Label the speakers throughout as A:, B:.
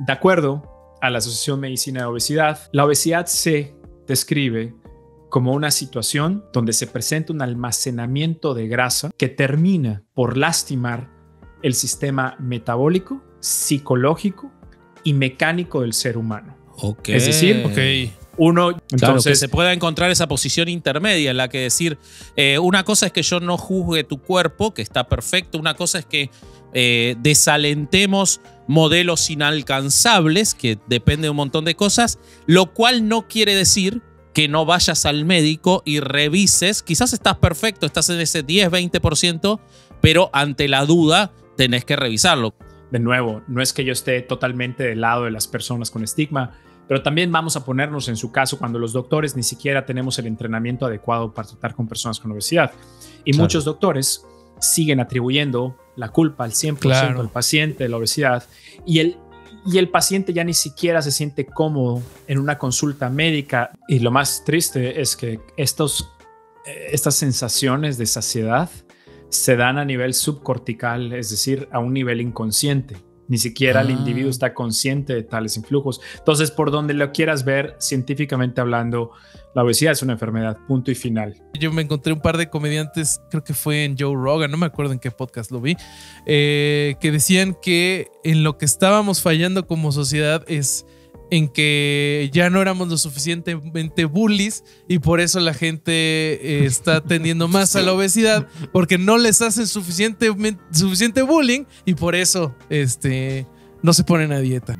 A: De acuerdo a la Asociación Medicina de Obesidad, la obesidad se describe como una situación donde se presenta un almacenamiento de grasa que termina por lastimar el sistema metabólico, psicológico y mecánico del ser humano.
B: Okay. Es decir, uno entonces se pueda encontrar esa posición intermedia en la que decir eh, una cosa es que yo no juzgue tu cuerpo que está perfecto, una cosa es que eh, desalentemos modelos inalcanzables, que depende de un montón de cosas, lo cual no quiere decir que no vayas al médico y revises, quizás estás perfecto, estás en ese 10-20%, pero ante la duda tenés que revisarlo. De nuevo, no es que yo esté totalmente
A: del lado de las personas con estigma, pero también vamos a ponernos en su caso cuando los doctores ni siquiera tenemos el entrenamiento adecuado para tratar con personas con obesidad. Y muchos doctores siguen atribuyendo la culpa al 100% al paciente de la obesidad y el, y el paciente ya ni siquiera se siente cómodo en una consulta médica. Y lo más triste es que estos, eh, estas sensaciones de saciedad se dan a nivel subcortical, es decir, a un nivel inconsciente. Ni siquiera el ah. individuo está consciente de tales influjos. Entonces, por donde lo quieras ver, científicamente hablando, la obesidad es una enfermedad, punto y final.
C: Yo me encontré un par de comediantes, creo que fue en Joe Rogan, no me acuerdo en qué podcast lo vi, eh, que decían que en lo que estábamos fallando como sociedad es en que ya no éramos lo suficientemente bullies y por eso la gente eh, está tendiendo más a la obesidad porque no les hacen suficientemente, suficiente bullying y por eso este, no se ponen a dieta.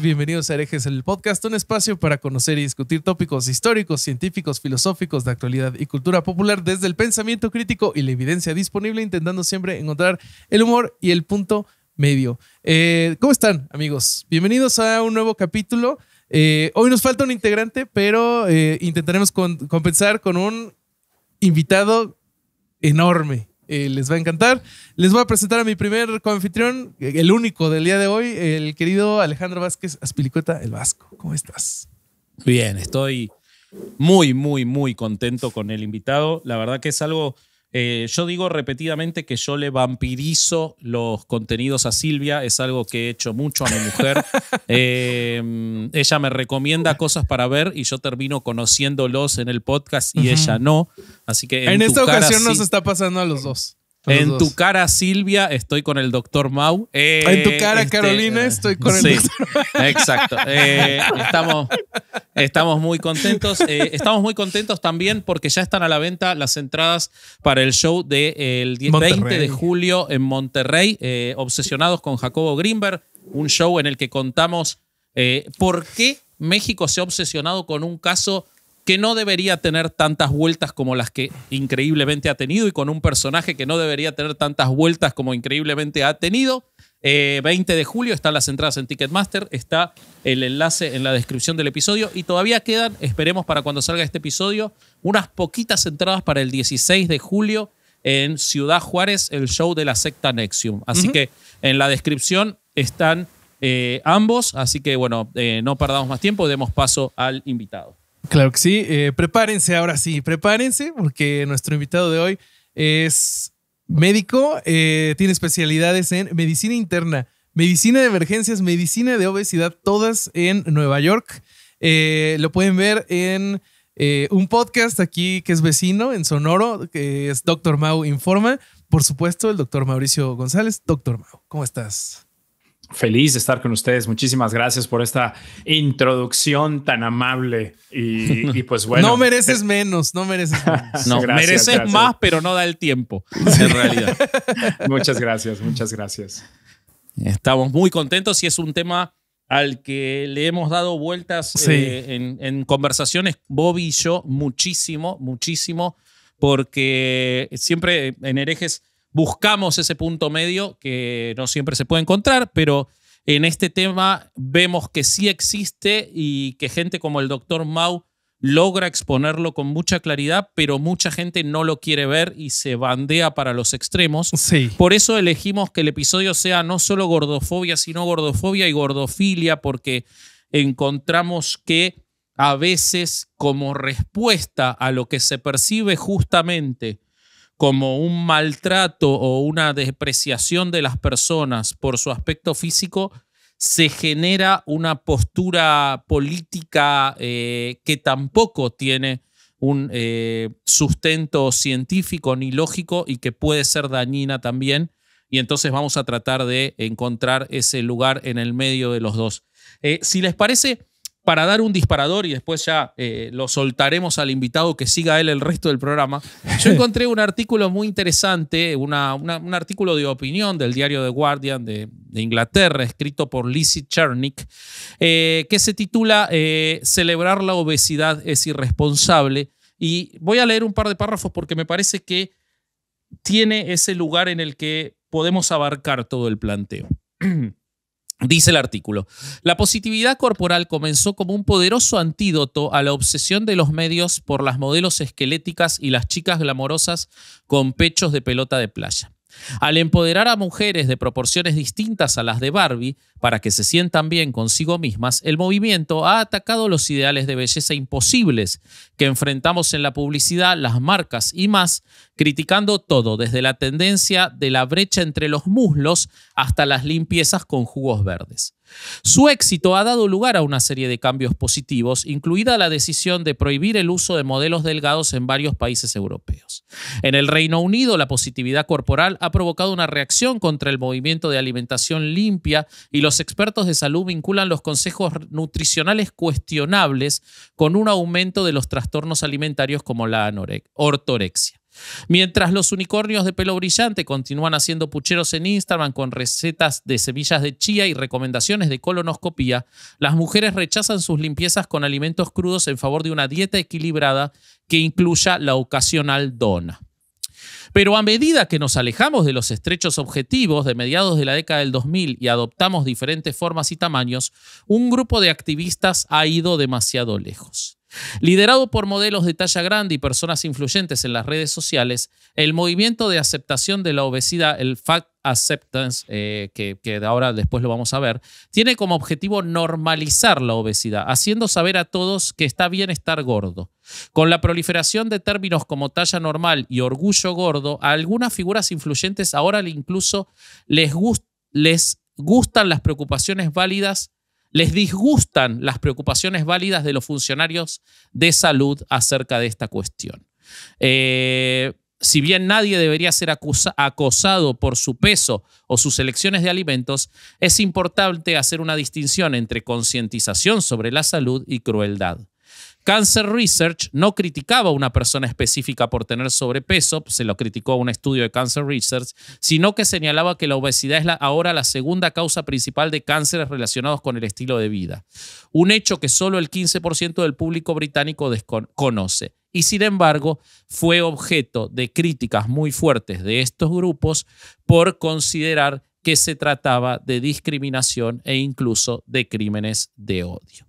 C: bienvenidos a Herejes, el podcast, un espacio para conocer y discutir tópicos históricos, científicos, filosóficos de actualidad y cultura popular desde el pensamiento crítico y la evidencia disponible, intentando siempre encontrar el humor y el punto medio. Eh, ¿Cómo están, amigos? Bienvenidos a un nuevo capítulo. Eh, hoy nos falta un integrante, pero eh, intentaremos compensar con un invitado enorme, eh, les va a encantar. Les voy a presentar a mi primer coanfitrión, el único del día de hoy, el querido Alejandro Vázquez Aspilicueta, el Vasco. ¿Cómo estás?
B: Bien, estoy muy, muy, muy contento con el invitado. La verdad que es algo eh, yo digo repetidamente que yo le vampirizo los contenidos a Silvia, es algo que he hecho mucho a mi mujer. Eh, ella me recomienda cosas para ver y yo termino conociéndolos en el podcast y ella no. Así que en, esta ocasión nos
C: está pasando a los dos en tu
B: cara, Silvia, estoy con el doctor Mau. Eh, en tu cara, este, Carolina, eh, estoy con el doctor Exacto. Eh, estamos, estamos muy contentos. estamos muy contentos también porque ya están a la venta las entradas para el show del de, 20 de julio en Monterrey, Obsesionados con Jacobo Greenberg, un show en el que contamos por qué México se ha obsesionado con un caso que no debería tener tantas vueltas como las que increíblemente ha tenido y con un personaje que no debería tener tantas vueltas como increíblemente ha tenido. 20 eh, de julio están las entradas en Ticketmaster, está el enlace en la descripción del episodio y todavía quedan, esperemos para cuando salga este episodio, unas poquitas entradas para el 16 de julio en Ciudad Juárez, el show de la secta Nexium. Así que en la descripción están eh, ambos, así que bueno, eh, no perdamos más tiempo, demos paso al invitado.
C: Claro que sí. Eh, prepárense ahora sí, prepárense porque nuestro invitado de hoy es médico, eh, tiene especialidades en medicina interna, medicina de emergencias, medicina de obesidad, todas en Nueva York. Eh, lo pueden ver en un podcast aquí que es vecino, en Sonoro, que es Doctor Mau Informa. Por supuesto, el doctor Mauricio González. Doctor Mau, ¿cómo estás?
A: Feliz de estar con ustedes. Muchísimas gracias por esta introducción tan amable. Y, pues bueno. No mereces
C: menos, no mereces menos. no, mereces más,
B: pero no da el tiempo, en realidad.
A: muchas gracias, muchas gracias.
B: Estamos muy contentos y es un tema al que le hemos dado vueltas eh, en, en conversaciones, Bobby y yo, muchísimo, muchísimo, porque siempre en herejes buscamos ese punto medio que no siempre se puede encontrar, pero en este tema vemos que sí existe y que gente como el doctor Mau logra exponerlo con mucha claridad, pero mucha gente no lo quiere ver y se bandea para los extremos. Por eso elegimos que el episodio sea no solo gordofobia, sino gordofobia y gordofilia, porque encontramos que a veces como respuesta a lo que se percibe justamente como un maltrato o una despreciación de las personas por su aspecto físico, se genera una postura política eh, que tampoco tiene un eh, sustento científico ni lógico y que puede ser dañina también. Y entonces vamos a tratar de encontrar ese lugar en el medio de los dos. Eh, si les parece, para dar un disparador y después ya eh, lo soltaremos al invitado que siga él el resto del programa, yo encontré un artículo muy interesante, un artículo de opinión del diario The Guardian de, Inglaterra, escrito por Lizzie Chernick, eh, que se titula eh, Celebrar la obesidad es irresponsable. Y voy a leer un par de párrafos porque me parece que tiene ese lugar en el que podemos abarcar todo el planteo. Dice el artículo, la positividad corporal comenzó como un poderoso antídoto a la obsesión de los medios por las modelos esqueléticas y las chicas glamorosas con pechos de pelota de playa. Al empoderar a mujeres de proporciones distintas a las de Barbie para que se sientan bien consigo mismas, el movimiento ha atacado los ideales de belleza imposibles que enfrentamos en la publicidad, las marcas y más, criticando todo, desde la tendencia de la brecha entre los muslos hasta las limpiezas con jugos verdes. Su éxito ha dado lugar a una serie de cambios positivos, incluida la decisión de prohibir el uso de modelos delgados en varios países europeos. En el Reino Unido, la positividad corporal ha provocado una reacción contra el movimiento de alimentación limpia y los expertos de salud vinculan los consejos nutricionales cuestionables con un aumento de los trastornos alimentarios como la ortorexia. Mientras los unicornios de pelo brillante continúan haciendo pucheros en Instagram con recetas de semillas de chía y recomendaciones de colonoscopía, las mujeres rechazan sus limpiezas con alimentos crudos en favor de una dieta equilibrada que incluya la ocasional dona. Pero a medida que nos alejamos de los estrechos objetivos de mediados de la década del 2000 y adoptamos diferentes formas y tamaños, un grupo de activistas ha ido demasiado lejos. Liderado por modelos de talla grande y personas influyentes en las redes sociales, el movimiento de aceptación de la obesidad, el fact Acceptance, eh, que, ahora después lo vamos a ver, tiene como objetivo normalizar la obesidad, haciendo saber a todos que está bien estar gordo. Con la proliferación de términos como talla normal y orgullo gordo, a algunas figuras influyentes ahora incluso les gustan las preocupaciones válidas les disgustan las preocupaciones válidas de los funcionarios de salud acerca de esta cuestión. Eh, si bien nadie debería ser acosado por su peso o sus elecciones de alimentos, es importante hacer una distinción entre concientización sobre la salud y crueldad. Cancer Research no criticaba a una persona específica por tener sobrepeso, se lo criticó a un estudio de Cancer Research, sino que señalaba que la obesidad es ahora la segunda causa principal de cánceres relacionados con el estilo de vida. Un hecho que solo el 15% del público británico conoce. Y sin embargo, fue objeto de críticas muy fuertes de estos grupos por considerar que se trataba de discriminación e incluso de crímenes de odio.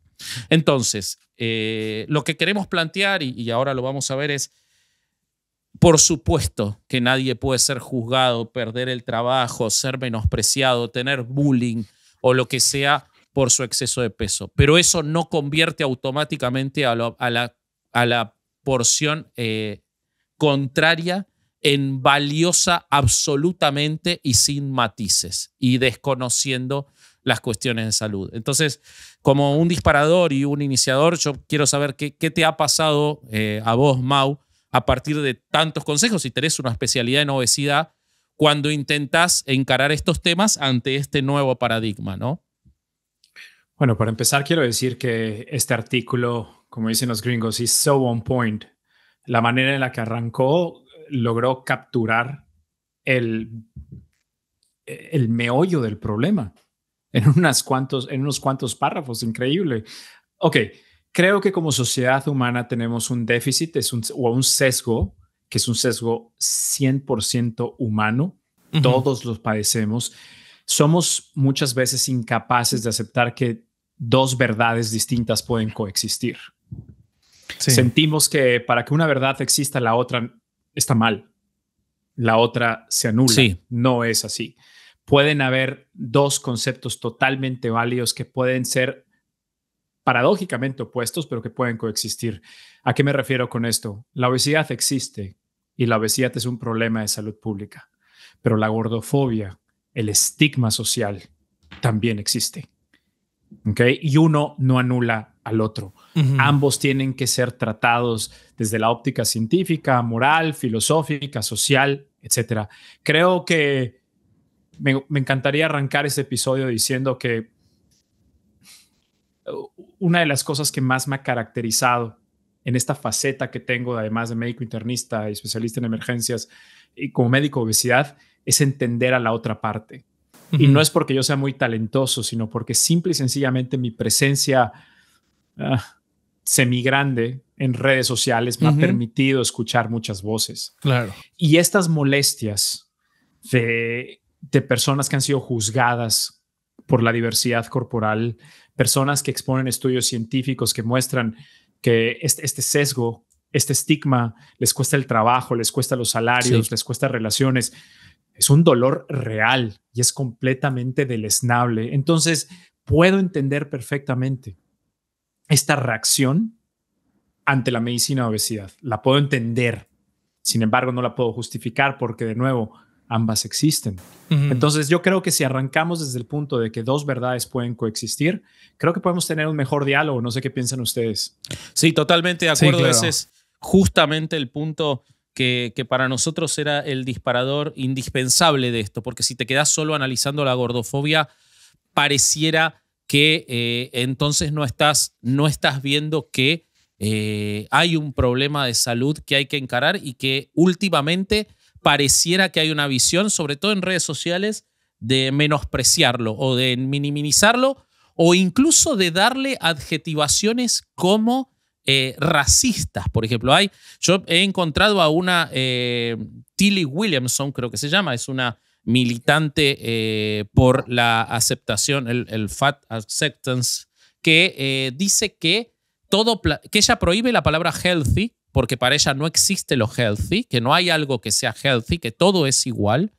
B: Entonces, eh, lo que queremos plantear, y, ahora lo vamos a ver, es, por supuesto que nadie puede ser juzgado, perder el trabajo, ser menospreciado, tener bullying o lo que sea por su exceso de peso, pero eso no convierte automáticamente a, la, porción eh, contraria en valiosa absolutamente y sin matices y desconociendo las cuestiones de salud. Entonces, como un disparador y un iniciador, yo quiero saber qué, te ha pasado eh, a vos, Mau, a partir de tantos consejos, si tenés una especialidad en obesidad, cuando intentas encarar estos temas ante este nuevo paradigma, ¿no?
A: Bueno, para empezar, quiero decir que este artículo, como dicen los gringos, es so on point. La manera en la que arrancó logró capturar el, el meollo del problema en, unas cuantos, en unos cuantos párrafos, increíble. Ok, creo que como sociedad humana tenemos un déficit o un sesgo, que es un sesgo 100% humano, todos los padecemos. Somos muchas veces incapaces de aceptar que dos verdades distintas pueden coexistir.
C: Sentimos
A: que para que una verdad exista, la otra está mal. La otra se anula. No es así pueden haber dos conceptos totalmente válidos que pueden ser paradójicamente opuestos, pero que pueden coexistir. ¿A qué me refiero con esto? La obesidad existe y la obesidad es un problema de salud pública, pero la gordofobia, el estigma social, también existe. Y uno no anula al otro. Ambos tienen que ser tratados desde la óptica científica, moral, filosófica, social, etcétera. Creo que me, encantaría arrancar este episodio diciendo que uh, una de las cosas que más me ha caracterizado en esta faceta que tengo, además de médico internista y especialista en emergencias y como médico obesidad, es entender a la otra parte. Y no es porque yo sea muy talentoso, sino porque simple y sencillamente mi presencia semi ah, semigrande en redes sociales me ha permitido escuchar muchas voces. Claro. Y estas molestias de de personas que han sido juzgadas por la diversidad corporal, personas que exponen estudios científicos que muestran que este, este sesgo, este estigma, les cuesta el trabajo, les cuesta los salarios, les cuesta relaciones. Es un dolor real y es completamente deleznable. Entonces, puedo entender perfectamente esta reacción ante la medicina de obesidad. La puedo entender. Sin embargo, no la puedo justificar porque, de nuevo, ambas existen.
C: Entonces
A: yo creo que si arrancamos desde el punto de que dos verdades pueden coexistir, creo que podemos tener un mejor diálogo. No sé qué piensan ustedes.
B: Sí, totalmente de acuerdo. Ese es justamente el punto que, que, para nosotros era el disparador indispensable de esto, porque si te quedas solo analizando la gordofobia, pareciera que eh, entonces no estás, no estás viendo que eh, hay un problema de salud que hay que encarar y que últimamente pareciera que hay una visión, sobre todo en redes sociales, de menospreciarlo o de minimizarlo o incluso de darle adjetivaciones como eh, racistas. Por ejemplo, hay, yo he encontrado a una eh, Tilly Williamson, creo que se llama, es una militante eh, por la aceptación, el, Fat Acceptance, que dice que, todo que ella prohíbe la palabra healthy porque para ella no existe lo healthy, que no hay algo que sea healthy, que todo es igual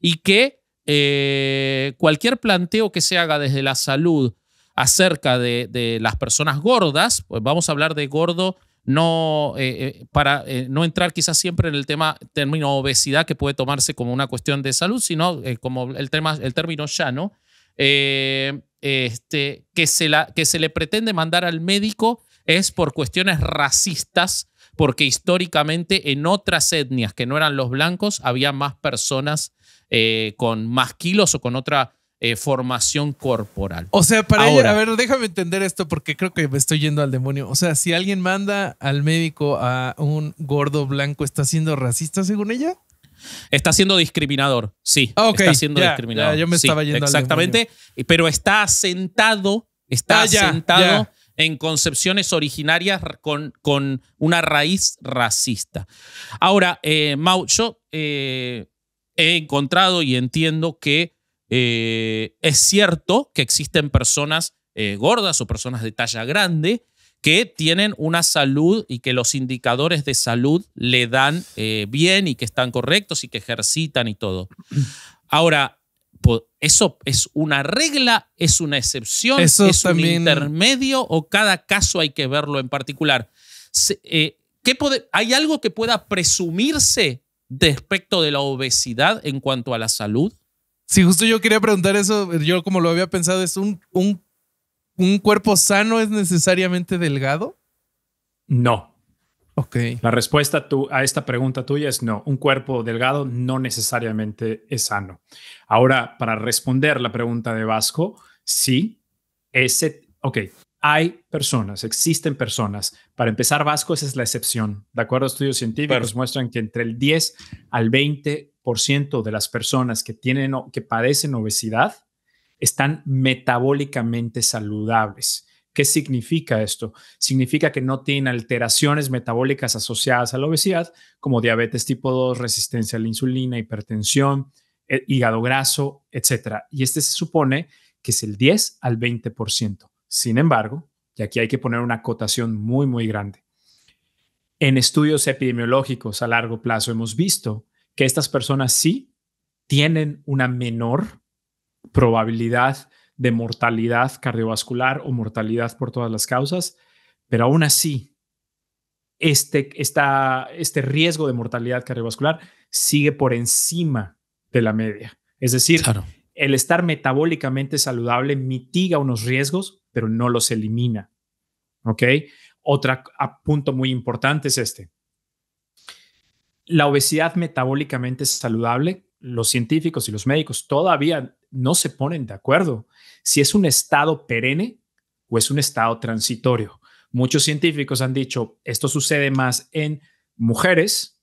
B: y que eh, cualquier planteo que se haga desde la salud acerca de, las personas gordas, pues vamos a hablar de gordo no eh, eh, para no entrar quizás siempre en el tema término obesidad que puede tomarse como una cuestión de salud, sino como el tema el término llano este, que se la que se le pretende mandar al médico es por cuestiones racistas porque históricamente en otras etnias que no eran los blancos había más personas eh, con más kilos o con otra eh, formación corporal. O sea, para ella, a
C: ver, déjame entender esto porque creo que me estoy yendo al demonio. O sea, si alguien manda al médico a un gordo blanco, ¿está siendo racista según ella?
B: Está siendo discriminador, sí. Ah, está siendo discriminador. yo me estaba yendo Exactamente, al demonio. pero está asentado, está sentado. Ah, asentado en concepciones originarias con, con una raíz racista. Ahora, eh, Mau, yo eh, he encontrado y entiendo que eh, es cierto que existen personas eh, gordas o personas de talla grande que tienen una salud y que los indicadores de salud le dan bien y que están correctos y que ejercitan y todo. Ahora, eso es una regla, es una excepción, es un intermedio o cada caso hay que verlo en particular. Eh, ¿Hay algo que pueda presumirse respecto de la obesidad en cuanto a la salud?
C: si justo yo quería preguntar eso, yo como lo había pensado, ¿es un, un, un cuerpo sano es necesariamente delgado?
A: No. Okay. La respuesta a esta pregunta tuya es no. Un cuerpo delgado no necesariamente es sano. Ahora, para responder la pregunta de Vasco, sí, ese, ok, hay personas, existen personas. Para empezar, Vasco, esa es la excepción. De acuerdo a estudios científicos, muestran que entre el 10 al 20% de las personas que, tienen, que padecen obesidad están metabólicamente saludables. ¿Qué significa esto? Significa que no tienen alteraciones metabólicas asociadas a la obesidad, como diabetes tipo 2, resistencia a la insulina, hipertensión, eh, hígado graso, etc. Y este se supone que es el 10 al 20%. Sin embargo, y aquí hay que poner una acotación muy, muy grande. En estudios epidemiológicos a largo plazo hemos visto que estas personas sí tienen una menor probabilidad de mortalidad cardiovascular o mortalidad por todas las causas, pero aún así, este, este riesgo de mortalidad cardiovascular sigue por encima de la media. Es decir, el estar metabólicamente saludable mitiga unos riesgos, pero no los elimina. ¿Ok? Otro punto muy importante es este. La obesidad metabólicamente saludable, los científicos y los médicos todavía no se ponen de acuerdo si es un estado perenne o es un estado transitorio. Muchos científicos han dicho, esto sucede más en mujeres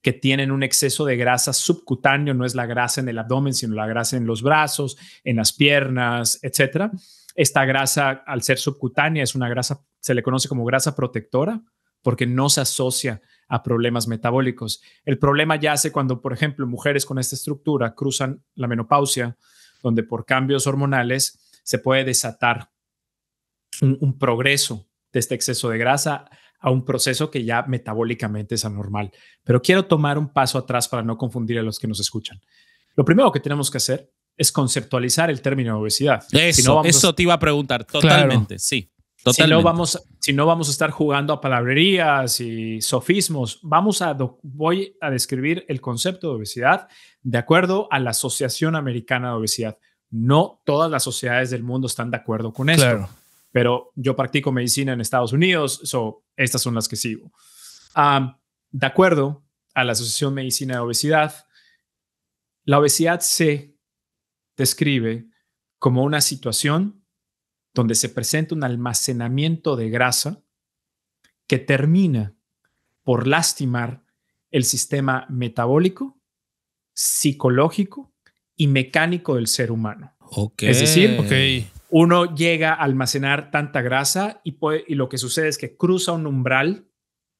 A: que tienen un exceso de grasa subcutáneo, no es la grasa en el abdomen, sino la grasa en los brazos, en las piernas, etcétera. Esta grasa, al ser subcutánea, es una grasa, se le conoce como grasa protectora, porque no se asocia a problemas metabólicos. El problema yace cuando, por ejemplo, mujeres con esta estructura cruzan la menopausia, donde por cambios hormonales se puede desatar un, progreso de este exceso de grasa a un proceso que ya metabólicamente es anormal. Pero quiero tomar un paso atrás para no confundir a los que nos escuchan. Lo primero que tenemos que hacer es conceptualizar el término obesidad. Eso,
B: te iba a preguntar, totalmente, sí. Si, no
A: vamos, si no vamos a estar jugando a palabrerías y sofismos, vamos a voy a describir el concepto de obesidad de acuerdo a la Asociación Americana de Obesidad. No todas las sociedades del mundo están de acuerdo con esto. Pero yo practico medicina en Estados Unidos, estas son las que sigo. de acuerdo a la Asociación Medicina de Obesidad, la obesidad se describe como una situación donde se presenta un almacenamiento de grasa que termina por lastimar el sistema metabólico, psicológico y mecánico del ser humano. Es decir, uno llega a almacenar tanta grasa y, lo que sucede es que cruza un umbral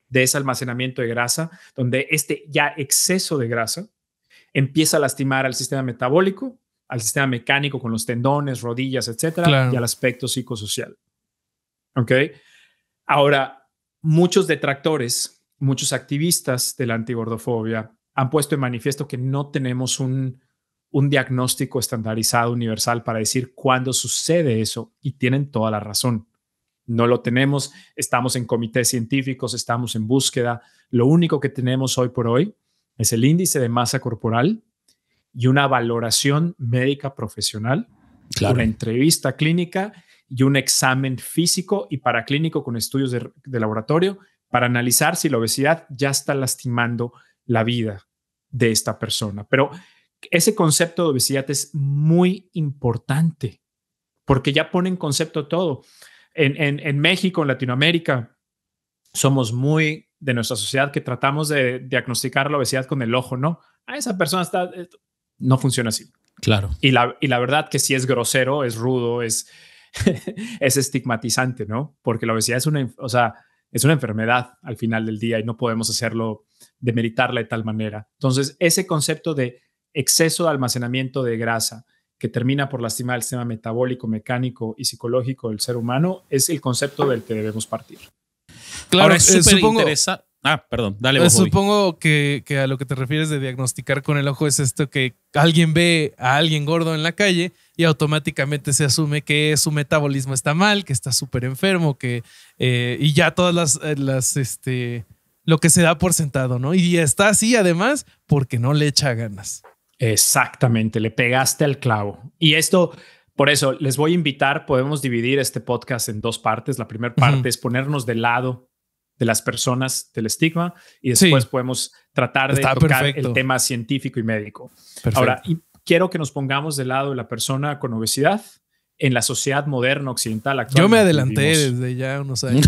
A: de ese almacenamiento de grasa, donde este ya exceso de grasa empieza a lastimar al sistema metabólico, al sistema mecánico con los tendones, rodillas, etcétera, y al aspecto psicosocial. ¿Ok? Ahora, muchos detractores, muchos activistas de la antigordofobia han puesto en manifiesto que no tenemos un un diagnóstico estandarizado universal para decir cuándo sucede eso y tienen toda la razón. No lo tenemos, estamos en comités científicos, estamos en búsqueda. Lo único que tenemos hoy por hoy es el índice de masa corporal y una valoración médica profesional, una entrevista clínica y un examen físico y paraclínico con estudios de, de laboratorio para analizar si la obesidad ya está lastimando la vida de esta persona. Pero ese concepto de obesidad es muy importante porque ya pone en concepto todo. En, en, México, en Latinoamérica, somos muy de nuestra sociedad que tratamos de diagnosticar la obesidad con el ojo, ¿no? A ah, esa persona está, eh, no funciona así. Claro. Y la, y la verdad que si sí es grosero, es rudo, es, es estigmatizante, ¿no? Porque la obesidad es una, o sea, es una enfermedad al final del día y no podemos hacerlo, demeritarla de tal manera. Entonces, ese concepto de exceso de almacenamiento de grasa que termina por lastimar el sistema metabólico, mecánico y psicológico del ser humano es el concepto del que debemos partir.
C: Claro, eh, supongo, Ah, perdón, dale. Eh, supongo que, a lo que te refieres de diagnosticar con el ojo es esto que alguien ve a alguien gordo en la calle y automáticamente se asume que su metabolismo está mal, que está súper enfermo, que eh, y ya todas las, las este, lo que se da por sentado, ¿no? Y está así además porque no le echa ganas. Exactamente, le pegaste al clavo. Y esto,
A: por eso, les voy a invitar, podemos dividir este podcast en dos partes. La primera parte es ponernos del lado de las personas del estigma y después podemos tratar de tocar el tema científico y médico. Ahora, quiero que nos pongamos del lado de la persona con obesidad en la sociedad moderna occidental actual. Yo me adelanté
C: desde ya unos años.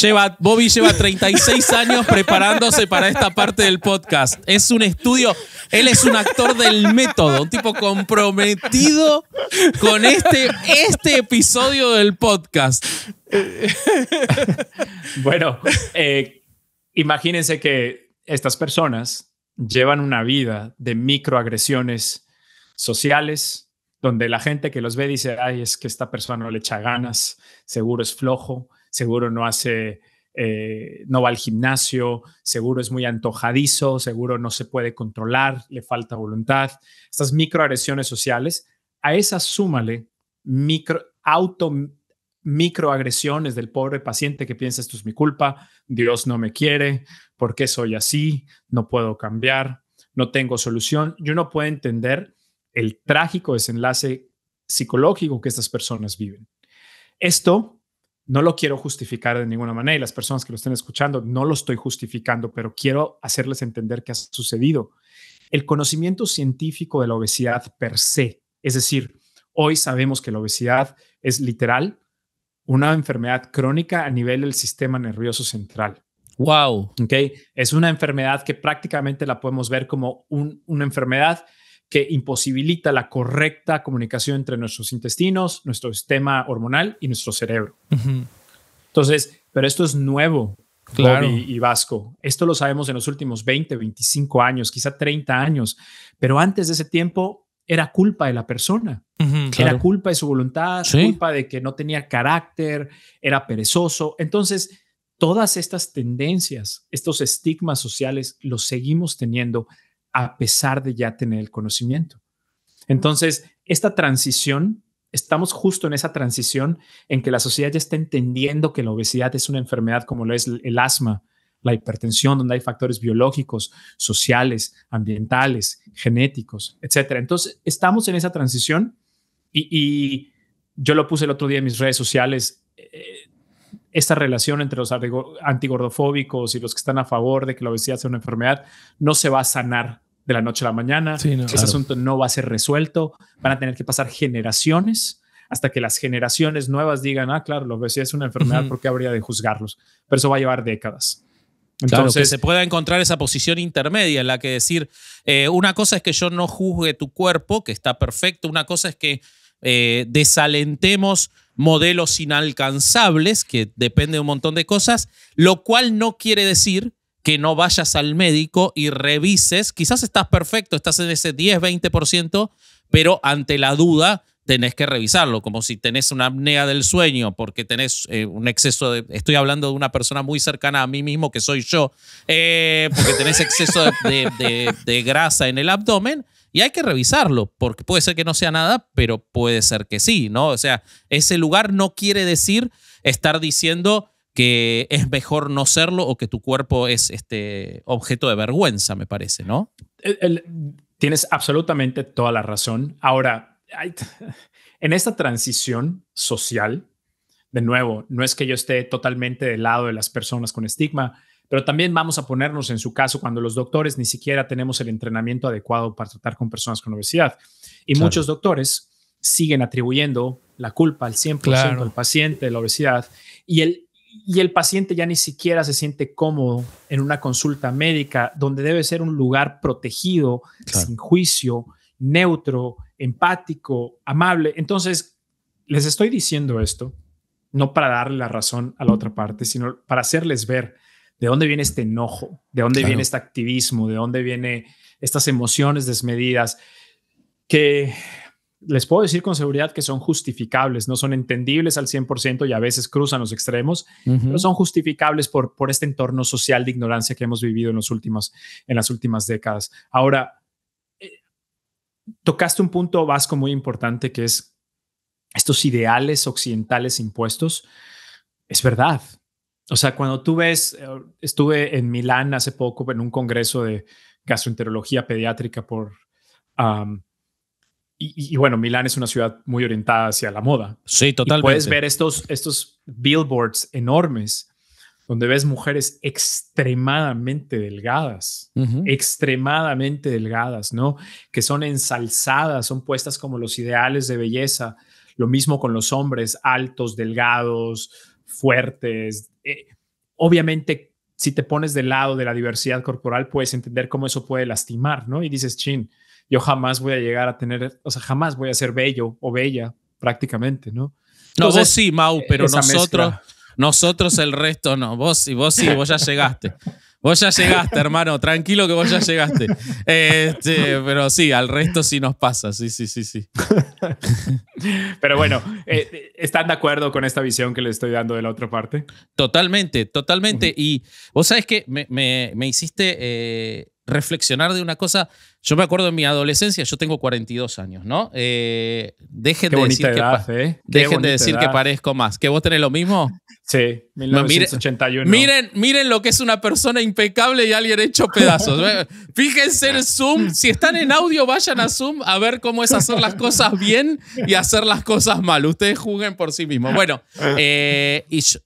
B: lleva, Bobby lleva 36 años preparándose para esta parte del podcast. Es un estudio, él es un actor del
C: método, un tipo comprometido con este, este episodio del podcast. bueno, eh,
A: imagínense que estas personas llevan una vida de microagresiones sociales, donde la gente que los ve dice, ay, es que esta persona no le echa ganas, seguro es flojo, seguro no hace, eh, no va al gimnasio, seguro es muy antojadizo, seguro no se puede controlar, le falta voluntad. Estas microagresiones sociales, a esas súmale micro, auto microagresiones del pobre paciente que piensa esto es mi culpa, Dios no me quiere, ¿por qué soy así? No puedo cambiar, no tengo solución. Yo no puedo entender el trágico desenlace psicológico que estas personas viven. Esto no lo quiero justificar de ninguna manera y las personas que lo estén escuchando no lo estoy justificando, pero quiero hacerles entender qué ha sucedido. El conocimiento científico de la obesidad per se, es decir, hoy sabemos que la obesidad es literal una enfermedad crónica a nivel del sistema nervioso central. Wow. Es una enfermedad que prácticamente la podemos ver como una enfermedad que imposibilita la correcta comunicación entre nuestros intestinos, nuestro sistema hormonal y nuestro cerebro. Entonces, pero esto es nuevo, claro. y Vasco. Esto lo sabemos en los últimos 20, 25 años, quizá 30 años, pero antes de ese tiempo era culpa de la persona, era culpa de su voluntad, culpa de que no tenía carácter, era perezoso. Entonces, todas estas tendencias, estos estigmas sociales, los seguimos teniendo a pesar de ya tener el conocimiento. Entonces, esta transición, estamos justo en esa transición en que la sociedad ya está entendiendo que la obesidad es una enfermedad como lo es el asma, la hipertensión, donde hay factores biológicos, sociales, ambientales, genéticos, etc. Entonces, estamos en esa transición y, yo lo puse el otro día en mis redes sociales. Eh, esta relación entre los antigordofóbicos y los que están a favor de que la obesidad sea una enfermedad no se va a sanar de la noche a la mañana. Ese asunto no va a ser resuelto. Van a tener que pasar generaciones hasta que las generaciones nuevas digan, ah, claro, la obesidad es una enfermedad, ¿por qué habría de juzgarlos? Pero eso va a llevar décadas.
B: Entonces, se pueda encontrar esa posición intermedia en la que decir, eh, una cosa es que yo no juzgue tu cuerpo, que está perfecto, una cosa es que eh, desalentemos modelos inalcanzables, que depende de un montón de cosas, lo cual no quiere decir que no vayas al médico y revises. Quizás estás perfecto, estás en ese 10, 20%, pero ante la duda tenés que revisarlo, como si tenés una apnea del sueño, porque tenés eh, un exceso de... Estoy hablando de una persona muy cercana a mí mismo, que soy yo, eh, porque tenés exceso de grasa en el abdomen. Y hay que revisarlo, porque puede ser que no sea nada, pero puede ser que sí, ¿no? O sea, ese lugar no quiere decir estar diciendo que es mejor no serlo o que tu cuerpo es este objeto de vergüenza, me parece, ¿no? tienes absolutamente
A: toda la razón. Ahora, en esta transición social, de nuevo, no es que yo esté totalmente del lado de las personas con estigma, pero también vamos a ponernos en su caso cuando los doctores ni siquiera tenemos el entrenamiento adecuado para tratar con personas con obesidad. Y muchos doctores siguen atribuyendo la culpa al 100% claro. paciente de la obesidad y el, y el paciente ya ni siquiera se siente cómodo en una consulta médica donde debe ser un lugar protegido, sin juicio, neutro, empático, amable. Entonces, les estoy diciendo esto no para darle la razón a la otra parte, sino para hacerles ver ¿De dónde viene este enojo? ¿De dónde viene este activismo? ¿De dónde vienen estas emociones desmedidas? Que les puedo decir con seguridad que son justificables, no son entendibles al 100% y a veces cruzan los extremos, no pero son justificables por, por este entorno social de ignorancia que hemos vivido en, los últimos, en las últimas décadas. Ahora, eh, tocaste un punto vasco muy importante que es estos ideales occidentales impuestos. Es verdad, o sea, cuando tú ves, eh, estuve en Milán hace poco en un congreso de gastroenterología pediátrica por... y, bueno, Milán es una ciudad muy orientada hacia la moda. Sí, totalmente. puedes ver estos, estos billboards enormes donde ves mujeres extremadamente delgadas, extremadamente delgadas, ¿no? Que son ensalzadas, son puestas como los ideales de belleza. Lo mismo con los hombres, altos, delgados, fuertes, eh, obviamente, si te pones del lado de la diversidad corporal, puedes entender cómo eso puede lastimar, ¿no? Y dices, chin, yo jamás voy a llegar a tener, o sea, jamás voy a ser bello o bella prácticamente, ¿no? No, vos sí, Mau, pero nosotros,
B: nosotros el resto no. Vos sí, vos sí, vos ya llegaste. Vos ya llegaste, hermano, tranquilo que vos ya llegaste. Este, pero sí, al resto sí nos pasa, sí, sí, sí, sí. Pero bueno, eh, ¿están de acuerdo con esta visión que les estoy dando de la otra parte? Totalmente, totalmente. Y vos sabes que me, hiciste eh, reflexionar de una cosa. Yo me acuerdo en mi adolescencia, yo tengo 42 años, ¿no? dejen de decir, que, parezco más. ¿Que vos tenés lo mismo? Sí, 1981. Miren, miren lo que es una persona impecable y alguien hecho pedazos. Fíjense en Zoom. Si están en audio, vayan a Zoom a ver cómo es hacer las cosas bien y hacer las cosas mal. Ustedes juzguen por sí mismos. Bueno, eh, y yo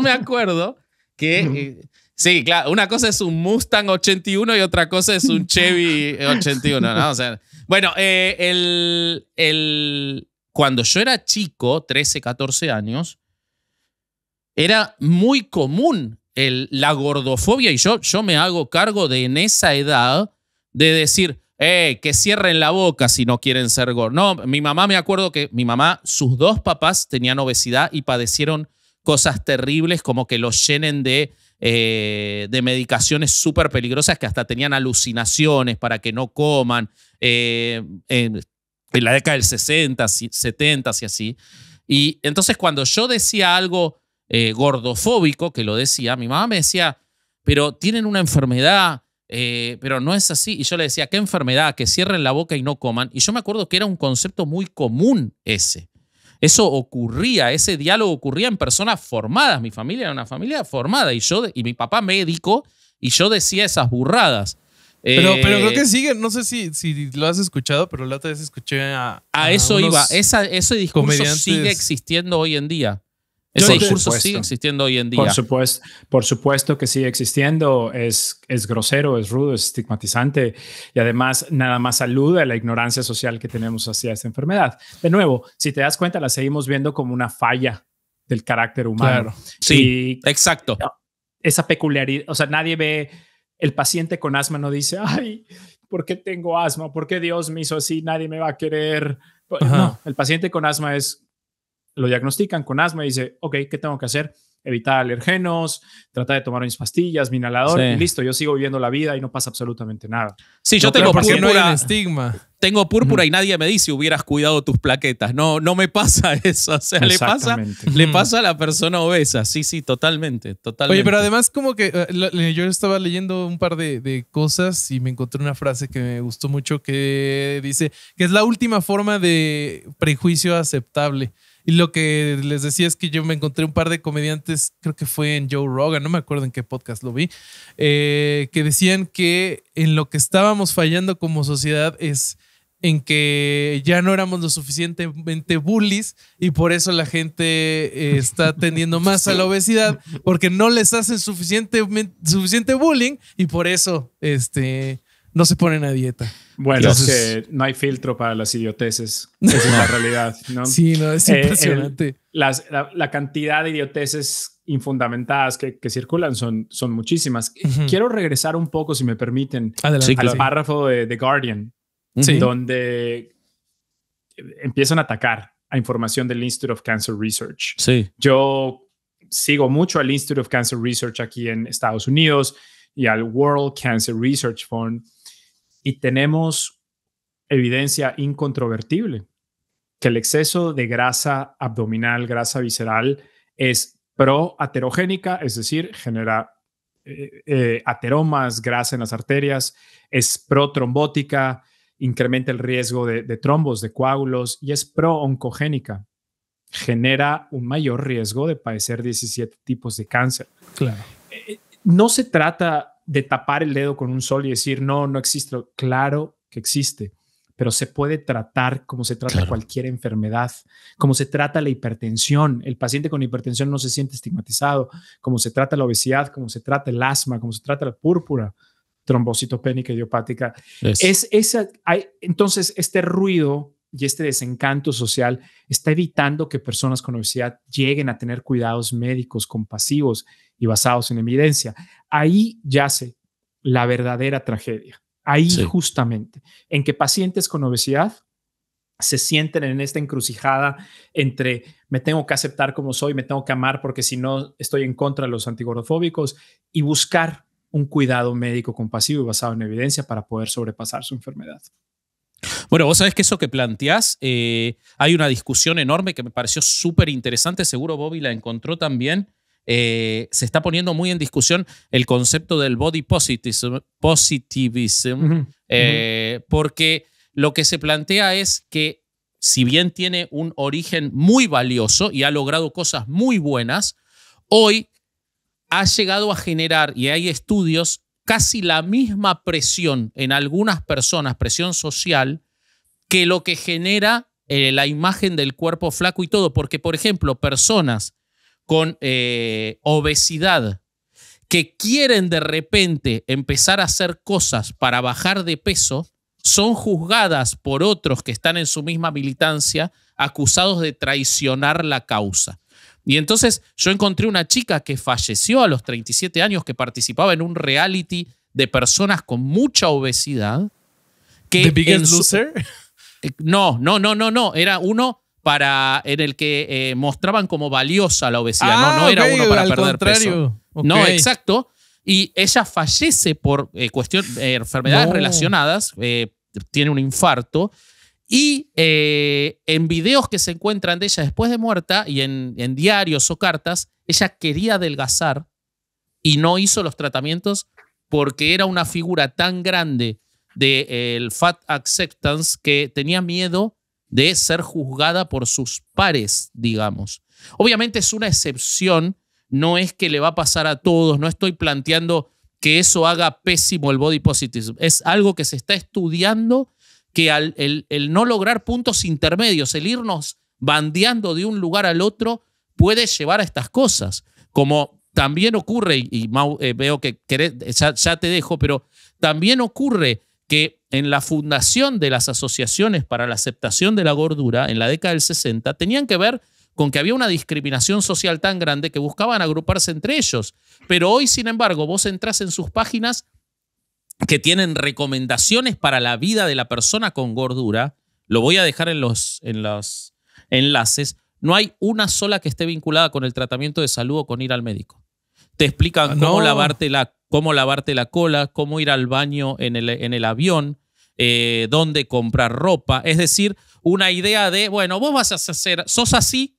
B: me acuerdo que eh, Sí, claro. Una cosa es un Mustang 81 y otra cosa es un Chevy 81, bueno, eh, el, el, cuando yo era chico, 13, 14 años, era muy común el, la gordofobia y yo, yo me hago cargo de en esa edad de decir, eh, que cierren la boca si no quieren ser gordos. No, mi mamá me acuerdo que mi mamá, sus dos papás tenían obesidad y padecieron cosas terribles como que los llenen de eh, de medicaciones súper peligrosas que hasta tenían alucinaciones para que no coman, eh, en, la década del 60, 70 y así. Y entonces cuando yo decía algo eh, gordofóbico, que lo decía, mi mamá me decía, pero tienen una enfermedad, pero no es así. Y yo le decía, ¿qué enfermedad? Que cierren la boca y no coman. Y yo me acuerdo que era un concepto muy común ese. Eso ocurría, ese diálogo ocurría en personas formadas. Mi familia era una familia formada y yo y mi papá médico y yo decía esas burradas. Pero, creo eh, que sigue,
C: no sé si, si lo has escuchado, pero la otra vez escuché a... A, eso iba, esa, ese discurso sigue existiendo hoy en día ese discurso sigue existiendo hoy en día. Por
A: supuesto, por supuesto que sigue existiendo. Es, es grosero, es rudo, es estigmatizante y además nada más alude a la ignorancia social que tenemos hacia esta enfermedad. De nuevo, si te das cuenta, la seguimos viendo como una falla del carácter humano. Claro. Sí, exacto. Esa peculiaridad, o sea, nadie ve el paciente con asma, no dice, ay, ¿por qué tengo asma? ¿Por qué Dios me hizo así? Nadie me va a querer. Pues, no, el paciente con asma es lo diagnostican con asma y dice, ok, ¿qué tengo que hacer? Evitar alergenos, tratar de tomar mis pastillas, mi inhalador y listo, yo sigo viviendo la vida y no pasa absolutamente nada. Sí, yo tengo púrpura.
C: No estigma.
B: Tengo púrpura y nadie me dice hubieras cuidado tus plaquetas. No, no me pasa eso. O sea, le pasa, le pasa a la persona obesa. Sí, sí, totalmente, totalmente. Oye, pero además
C: como que eh, yo estaba leyendo un par de cosas y me encontré una frase que me gustó mucho que dice que es la última forma de prejuicio aceptable. Y lo que les decía es que yo me encontré un par de comediantes, creo que fue en Joe Rogan, no me acuerdo en qué podcast lo vi, eh, que decían que en lo que estábamos fallando como sociedad es en que ya no éramos lo suficientemente bullies y por eso la gente eh, está tendiendo más a la obesidad porque no les hacen suficientemente, suficiente bullying y por eso este, no se ponen a dieta. Bueno, no hay filtro para las idioteses. es una realidad, ¿no? Sí, no, es eh, impresionante.
A: la, cantidad de idioteces infundamentadas que, circulan son, muchísimas. Quiero regresar un poco, si me permiten, al párrafo de The Guardian, donde empiezan a atacar a información del Institute of Cancer Research. Sí. Yo sigo mucho al Institute of Cancer Research aquí en Estados Unidos y al World Cancer Research Fund y tenemos evidencia incontrovertible que el exceso de grasa abdominal, grasa visceral, es pro-aterogénica, es decir, genera eh, eh, ateromas, grasa en las arterias, es pro-trombótica, incrementa el riesgo de, trombos, de coágulos y es pro-oncogénica. Genera un mayor riesgo de padecer 17 tipos de cáncer. Claro. Eh, no se trata de tapar el dedo con un sol y decir, no, no existe. Claro que existe, pero se puede tratar como se trata cualquier enfermedad, como se trata la hipertensión. El paciente con hipertensión no se siente estigmatizado, como se trata la obesidad, como se trata el asma, como se trata la púrpura trombocitopénica idiopática. Es esa, entonces, este ruido y este desencanto social está evitando que personas con obesidad lleguen a tener cuidados médicos compasivos y basados en evidencia. Ahí yace la verdadera tragedia. Ahí justamente, en que pacientes con obesidad se sienten en esta encrucijada entre me tengo que aceptar como soy, me tengo que amar porque si no estoy en contra de los antigordofóbicos y buscar un cuidado médico compasivo y basado en evidencia para poder sobrepasar su enfermedad.
B: Bueno, vos sabés que eso que planteás, eh, hay una discusión enorme que me pareció súper interesante, seguro Bobby la encontró también. Eh, se está poniendo muy en discusión el concepto del body positivism, eh, porque lo que se plantea es que si bien tiene un origen muy valioso y ha logrado cosas muy buenas, hoy ha llegado a generar, y hay estudios casi la misma presión en algunas personas, presión social, que lo que genera eh, la imagen del cuerpo flaco y todo. Porque, por ejemplo, personas con eh, obesidad que quieren de repente empezar a hacer cosas para bajar de peso, son juzgadas por otros que están en su misma militancia, acusados de traicionar la causa. Y entonces yo encontré una chica que falleció a los 37 años, que participaba en un reality de personas con mucha obesidad. Que ¿The Biggest Loser? No, no, no, no, no. Era uno para en el que mostraban como valiosa la obesidad. Ah, no, no era uno para perder peso. No, exacto. Y ella fallece por enfermedades relacionadas, tiene un infarto. Y eh, en videos que se encuentran de ella después de muerta y en, diarios o cartas, ella quería adelgazar y no hizo los tratamientos porque era una figura tan grande del eh, fat acceptance que tenía miedo de ser juzgada por sus pares, digamos. Obviamente es una excepción, no es que le va a pasar a todos, no estoy planteando que eso haga pésimo el body positive, es algo que se está estudiando que al, el, no lograr puntos intermedios, el irnos bandeando de un lugar al otro, puede llevar a estas cosas. Como también ocurre, y, Mau, eh, veo que ya, te dejo, pero también ocurre que en la fundación de las asociaciones para la aceptación de la gordura en la década del 60 tenían que ver con que había una discriminación social tan grande que buscaban agruparse entre ellos. Pero hoy, sin embargo, vos entras en sus páginas que tienen recomendaciones para la vida de la persona con gordura. Lo voy a dejar en los, en los enlaces. No hay una sola que esté vinculada con el tratamiento de salud o con ir al médico. Te explican ah, cómo, lavarte la, cómo lavarte la cola, cómo ir al baño en el, en el avión, eh, dónde comprar ropa. Es decir, una idea de, bueno, vos vas a hacer, sos así,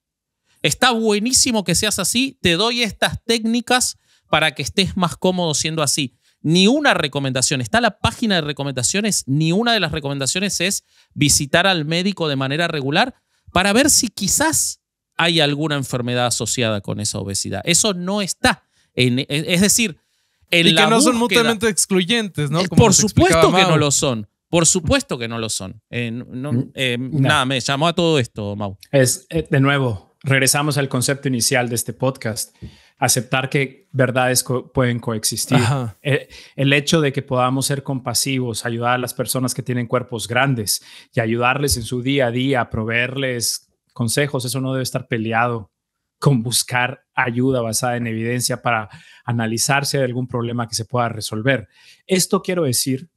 B: está buenísimo que seas así, te doy estas técnicas para que estés más cómodo siendo así ni una recomendación. Está la página de recomendaciones, ni una de las recomendaciones es visitar al médico de manera regular para ver si quizás hay alguna enfermedad asociada con esa obesidad. Eso no está. En, e, es decir, en y la que no son mutuamente
C: excluyentes, ¿no? Eh, por supuesto que no lo
B: son. Por supuesto que no lo son. Eh, mm, eh, nada, me llamó a todo esto, Mau.
C: Es, de
A: nuevo, regresamos al concepto inicial de este podcast aceptar que verdades pueden coexistir. E, el, hecho de que podamos ser compasivos, ayudar a las personas que tienen cuerpos grandes y ayudarles en su día a día, proveerles consejos, eso no debe estar peleado con buscar ayuda basada en evidencia para analizarse de algún problema que se pueda resolver. Esto quiero decir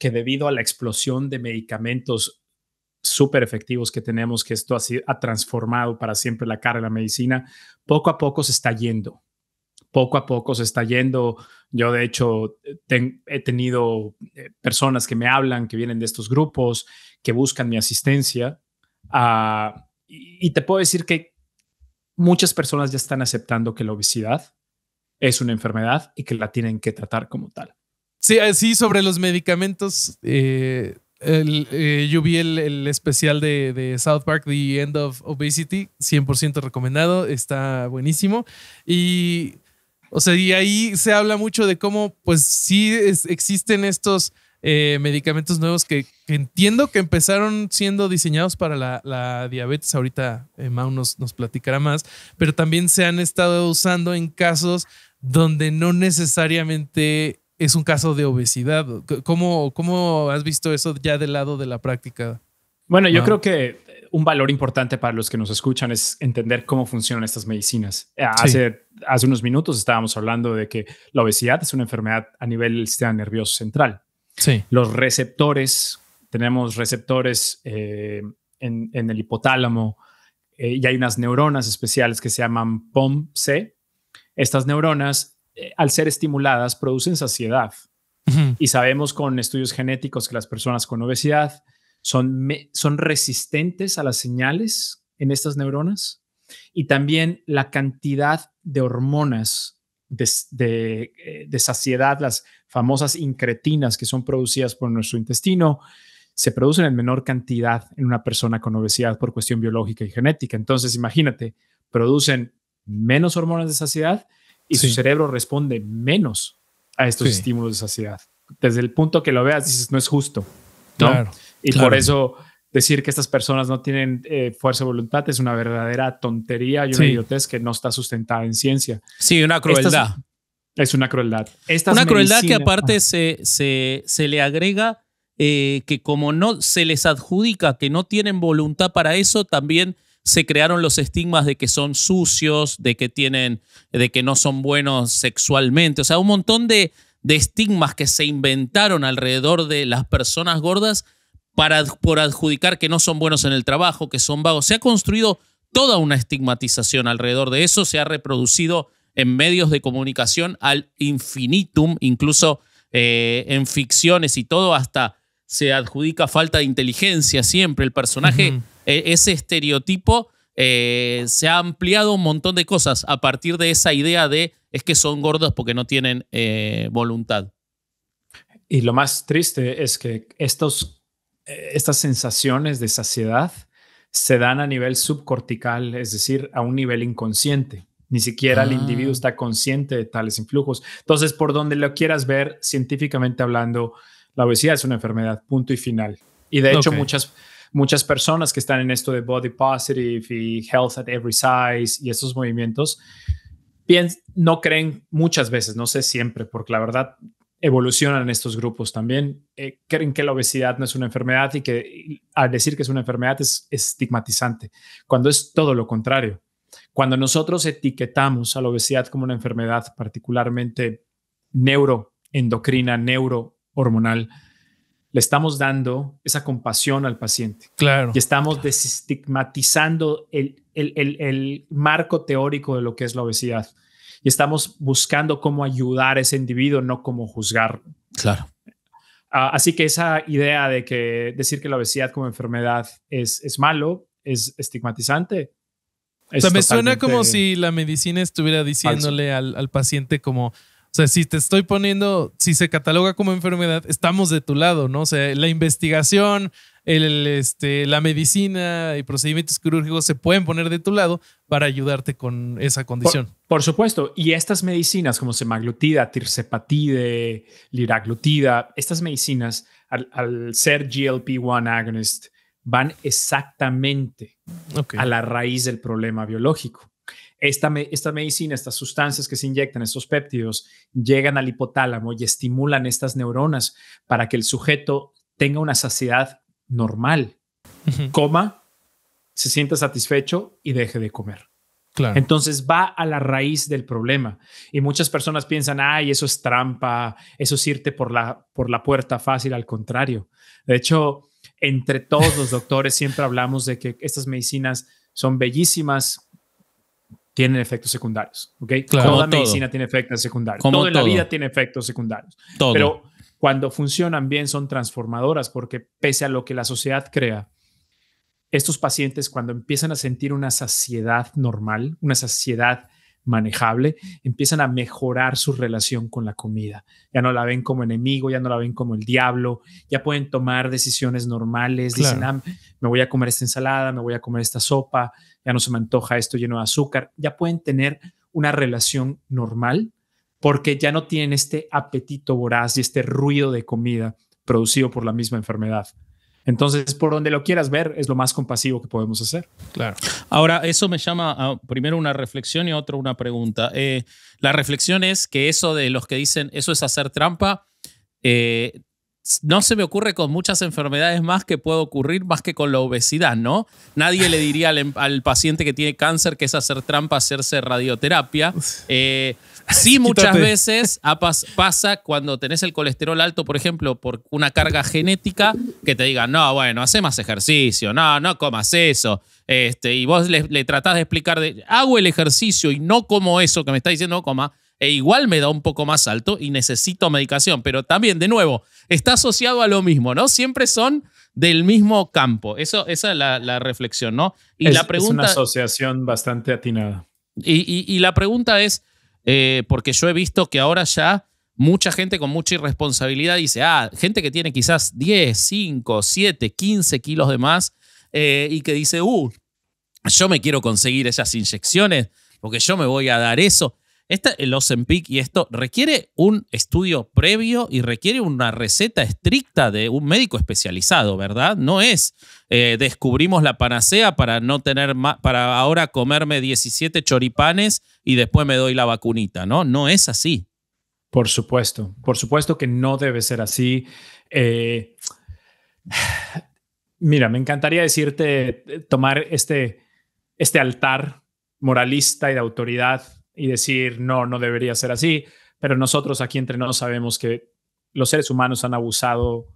A: que debido a la explosión de medicamentos súper efectivos que tenemos, que esto ha, transformado para siempre la cara de la medicina, poco a poco se está yendo. Poco a poco se está yendo. Yo, de hecho, eh, he tenido eh, personas que me hablan, que vienen de estos grupos, que buscan mi asistencia. Ah, y, te puedo decir que muchas personas ya están aceptando que la obesidad es una enfermedad y que la tienen que tratar como tal.
C: Sí, eh, sí, sobre los medicamentos, eh, yo vi el, especial de, South Park, The End of Obesity, 100% recomendado, está buenísimo. Y, o sea, y ahí se habla mucho de cómo, pues sí, existen estos eh, medicamentos nuevos que, entiendo que empezaron siendo diseñados para la, diabetes. Ahorita eh, Mau nos platicará más, pero también se han estado usando en casos donde no necesariamente es un caso de obesidad. ¿Cómo, cómo has visto eso ya del lado de la práctica? Bueno, yo ah. creo
A: que un valor importante para los que nos escuchan es entender cómo funcionan estas medicinas. Eh, hace, hace unos minutos estábamos hablando de que la obesidad es una enfermedad a nivel del sistema nervioso central. Sí. Los receptores, tenemos receptores eh, en, el hipotálamo eh, y hay unas neuronas especiales que se llaman POMC. Estas neuronas al ser estimuladas, producen saciedad. Y sabemos con estudios genéticos que las personas con obesidad son, son resistentes a las señales en estas neuronas y también la cantidad de hormonas eh, de, saciedad, las famosas incretinas que son producidas por nuestro intestino, se producen en menor cantidad en una persona con obesidad por cuestión biológica y genética. Entonces, imagínate, producen menos hormonas de saciedad y su cerebro responde menos a estos estímulos de saciedad. Desde el punto que lo veas, dices, no es justo. y por eso decir que estas personas no tienen eh, fuerza de voluntad es una verdadera tontería y una idiotez que no está sustentada en ciencia. Sí, una crueldad. es una crueldad. una crueldad que aparte
B: se, se, se, le agrega eh, que como no se les adjudica que no tienen voluntad para eso, también se crearon los estigmas de que son sucios, de que tienen, de que no son buenos sexualmente. O sea, un montón de, de estigmas que se inventaron alrededor de las personas gordas para, por adjudicar que no son buenos en el trabajo, que son vagos. Se ha construido toda una estigmatización alrededor de eso, se ha reproducido en medios de comunicación al infinitum, incluso eh, en ficciones y todo, hasta se adjudica falta de inteligencia siempre. El personaje e, ese estereotipo eh, se ha ampliado un montón de cosas a partir de esa idea de es que son gordos porque no tienen eh, voluntad.
A: Y lo más triste es que estos, eh, estas sensaciones de saciedad se dan a nivel subcortical, es decir, a un nivel inconsciente. Ni siquiera el ah. individuo está consciente de tales influjos. Entonces, por donde lo quieras ver, científicamente hablando, la obesidad es una enfermedad, punto y final. Y de hecho, muchas, muchas personas que están en esto de body positive y health at every size y estos movimientos, no creen muchas veces, no sé siempre, porque la verdad evolucionan estos grupos también, eh, creen que la obesidad no es una enfermedad y que al decir que es una enfermedad es estigmatizante, cuando es todo lo contrario. Cuando nosotros etiquetamos a la obesidad como una enfermedad particularmente neuroendocrina, neurohormonal, le estamos dando esa compasión al paciente. Claro. Y estamos desestigmatizando el, el, el, marco teórico de lo que es la obesidad. Y estamos buscando cómo ayudar a ese individuo, no cómo juzgar. Claro. Ah, así que esa idea de que decir que la obesidad como enfermedad es, es malo, es estigmatizante.
C: o sea, me suena como si la medicina estuviera diciéndole al, al, paciente como, o sea, si te estoy poniendo, si se cataloga como enfermedad, estamos de tu lado, ¿no? O sea, la investigación, el, este, la medicina y procedimientos quirúrgicos se pueden poner de tu lado para ayudarte con esa condición.
A: Por, supuesto, y estas medicinas como semaglutida, tirsepatide, liraglutida, estas medicinas al, ser GLP-1 agonist van exactamente a la raíz del problema biológico esta, esta, medicina, estas sustancias que se inyectan, estos péptidos, llegan al hipotálamo y estimulan estas neuronas para que el sujeto tenga una saciedad normal, coma, se sienta satisfecho y deje de comer. Entonces va a la raíz del problema. Y muchas personas piensan, ay, eso es trampa, eso es irte por la, por la puerta fácil, al contrario. De hecho, entre todos los doctores siempre hablamos de que estas medicinas son bellísimas, tienen efectos secundarios. ¿ok? Claro, Toda medicina tiene efectos secundarios. Como todo la vida tiene efectos secundarios. Pero cuando funcionan bien son transformadoras porque pese a lo que la sociedad crea, estos pacientes cuando empiezan a sentir una saciedad normal, una saciedad manejable, empiezan a mejorar su relación con la comida. Ya no la ven como enemigo, ya no la ven como el diablo, ya pueden tomar decisiones normales, dicen, ah, me voy a comer esta ensalada, me voy a comer esta sopa, ya no se me antoja esto lleno de azúcar, ya pueden tener una relación normal porque ya no tienen este apetito voraz y este ruido de comida producido por la misma enfermedad. Entonces, por donde lo quieras ver, es lo más compasivo que podemos hacer.
C: Claro.
B: Ahora, eso me llama a, primero una reflexión y otro una pregunta. Eh, la reflexión es que eso de los que dicen eso es hacer trampa, eh, no se me ocurre con muchas enfermedades más que puede ocurrir más que con la obesidad, ¿no? Nadie le diría al, em, paciente que tiene cáncer que es hacer trampa, hacerse radioterapia. Eh, sí, muchas veces pasa cuando tenés el colesterol alto, por ejemplo, por una carga genética, que te digan, no, bueno, hace más ejercicio, no, no comas eso. Este, y vos le, le tratás de explicar, hago el ejercicio y no como eso que me está diciendo, coma e igual me da un poco más alto y necesito medicación. Pero también, de nuevo, está asociado a lo mismo, ¿no? Siempre son del mismo campo. Eso, esa es la, reflexión, ¿no? Y es, la pregunta, una asociación bastante atinada. Y, la pregunta es, eh, porque yo he visto que ahora ya mucha gente con mucha irresponsabilidad dice, ah, gente que tiene quizás 10, 5, 7, 15 kilos de más eh, y que dice, uh, yo me quiero conseguir esas inyecciones porque yo me voy a dar eso. Esta, el Ozempic y esto requiere un estudio previo y requiere una receta estricta de un médico especializado, ¿verdad? No es eh, descubrimos la panacea para no tener para ahora comerme 17 choripanes y después me doy la vacunita, ¿no? No es así.
A: Por supuesto, por supuesto que no debe ser así. Eh, mira, me encantaría decirte eh, tomar este, este altar moralista y de autoridad y decir, no, no debería ser así, pero nosotros aquí entre nosotros sabemos que los seres humanos han abusado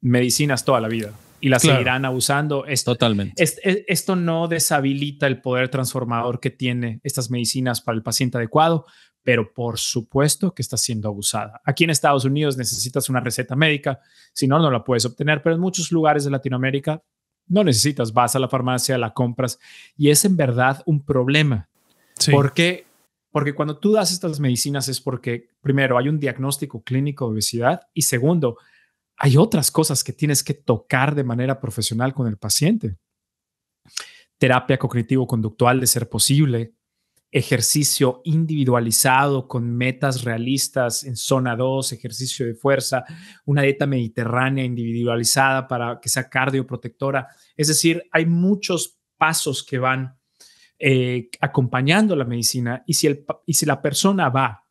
A: medicinas toda la vida y las seguirán abusando. Esto, Totalmente. esto no deshabilita el poder transformador que tiene estas medicinas para el paciente adecuado, pero por supuesto que está siendo abusada. Aquí en Estados Unidos necesitas una receta médica, si no, no la puedes obtener, pero en muchos lugares de Latinoamérica no necesitas, vas a la farmacia, la compras y es en verdad un problema. Sí. Porque porque cuando tú das estas medicinas es porque, primero, hay un diagnóstico clínico de obesidad y segundo, hay otras cosas que tienes que tocar de manera profesional con el paciente. Terapia cognitivo-conductual de ser posible, ejercicio individualizado con metas realistas en zona 2, ejercicio de fuerza, una dieta mediterránea individualizada para que sea cardioprotectora. Es decir, hay muchos pasos que van eh, acompañando la medicina y si, y si la persona va,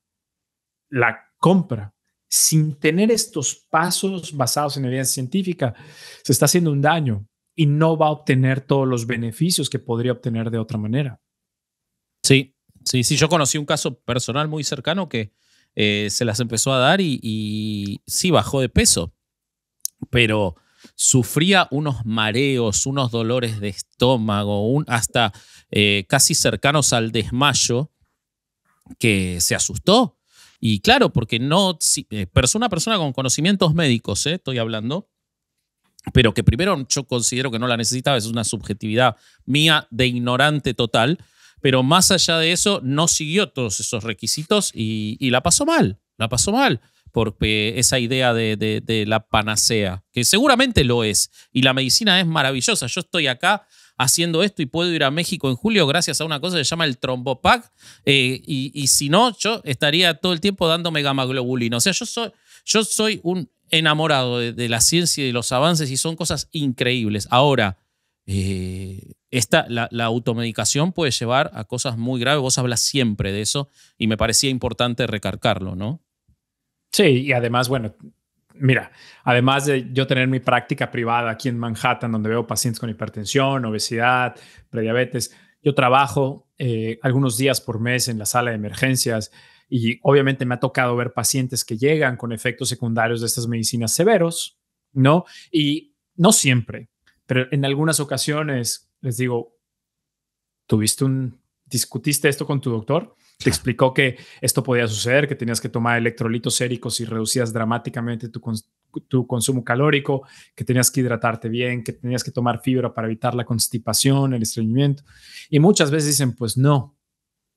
A: la compra, sin tener estos pasos basados en evidencia científica, se está haciendo un daño y no va a obtener todos los beneficios que podría obtener de otra
B: manera. Sí, sí, sí, yo conocí un caso personal muy cercano que eh, se las empezó a dar y, y sí bajó de peso, pero sufría unos mareos, unos dolores de estómago, hasta eh, casi cercanos al desmayo, que se asustó. Y claro, porque no, eh, persona persona con conocimientos médicos, eh, estoy hablando, pero que primero yo considero que no la necesitaba, es una subjetividad mía de ignorante total, pero más allá de eso, no siguió todos esos requisitos y la pasó mal, la pasó mal porque esa idea de, la panacea, que seguramente lo es, y la medicina es maravillosa. Yo estoy acá haciendo esto y puedo ir a México en julio gracias a una cosa que se llama el trombopac, eh, y, si no, yo estaría todo el tiempo dándome gamaglobulina. O sea, yo soy, yo soy un enamorado de, la ciencia y de los avances y son cosas increíbles. Ahora, eh, esta, la, la, automedicación puede llevar a cosas muy graves, vos hablas siempre de eso y me parecía importante recargarlo, ¿no? Sí, y además, bueno, mira, además de yo tener mi práctica
A: privada aquí en Manhattan, donde veo pacientes con hipertensión, obesidad, prediabetes, yo trabajo eh, algunos días por mes en la sala de emergencias y obviamente me ha tocado ver pacientes que llegan con efectos secundarios de estas medicinas severos, ¿no? Y no siempre, pero en algunas ocasiones les digo, ¿tuviste un, discutiste esto con tu doctor? Te explicó que esto podía suceder, que tenías que tomar electrolitos séricos y reducías dramáticamente tu, consumo calórico, que tenías que hidratarte bien, que tenías que tomar fibra para evitar la constipación, el estreñimiento. Y muchas veces dicen, pues no.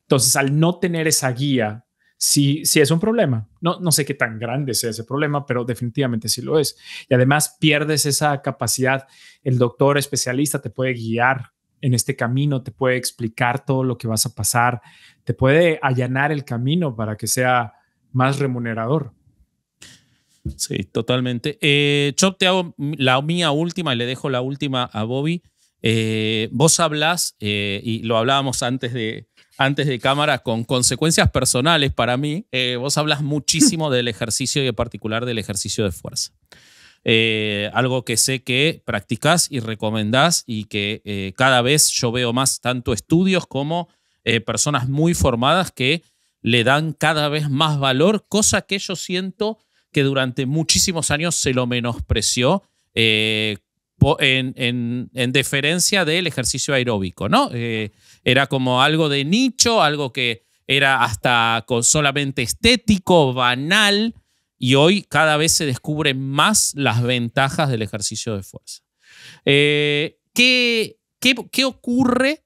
A: Entonces, al no tener esa guía, sí, sí es un problema. No, no sé qué tan grande sea ese problema, pero definitivamente sí lo es. Y además pierdes esa capacidad. El doctor especialista te puede guiar en este camino, te puede explicar todo lo que vas a pasar, te puede allanar el camino para que sea más
B: remunerador. Sí, totalmente. Eh, Chop te hago la mía última y le dejo la última a Bobby. Eh, vos hablas, eh, y lo hablábamos antes de, antes de cámara, con consecuencias personales para mí, vos hablas muchísimo del ejercicio y en particular del ejercicio de fuerza. Eh, algo que sé que practicas y recomendás y que eh, cada vez yo veo más tanto estudios como eh, personas muy formadas que le dan cada vez más valor, cosa que yo siento que durante muchísimos años se lo menospreció en, en, deferencia del ejercicio aeróbico, ¿no? era como algo de nicho, algo que era hasta solamente estético, banal, y hoy cada vez se descubren más las ventajas del ejercicio de fuerza. Eh, ¿qué, qué, ocurre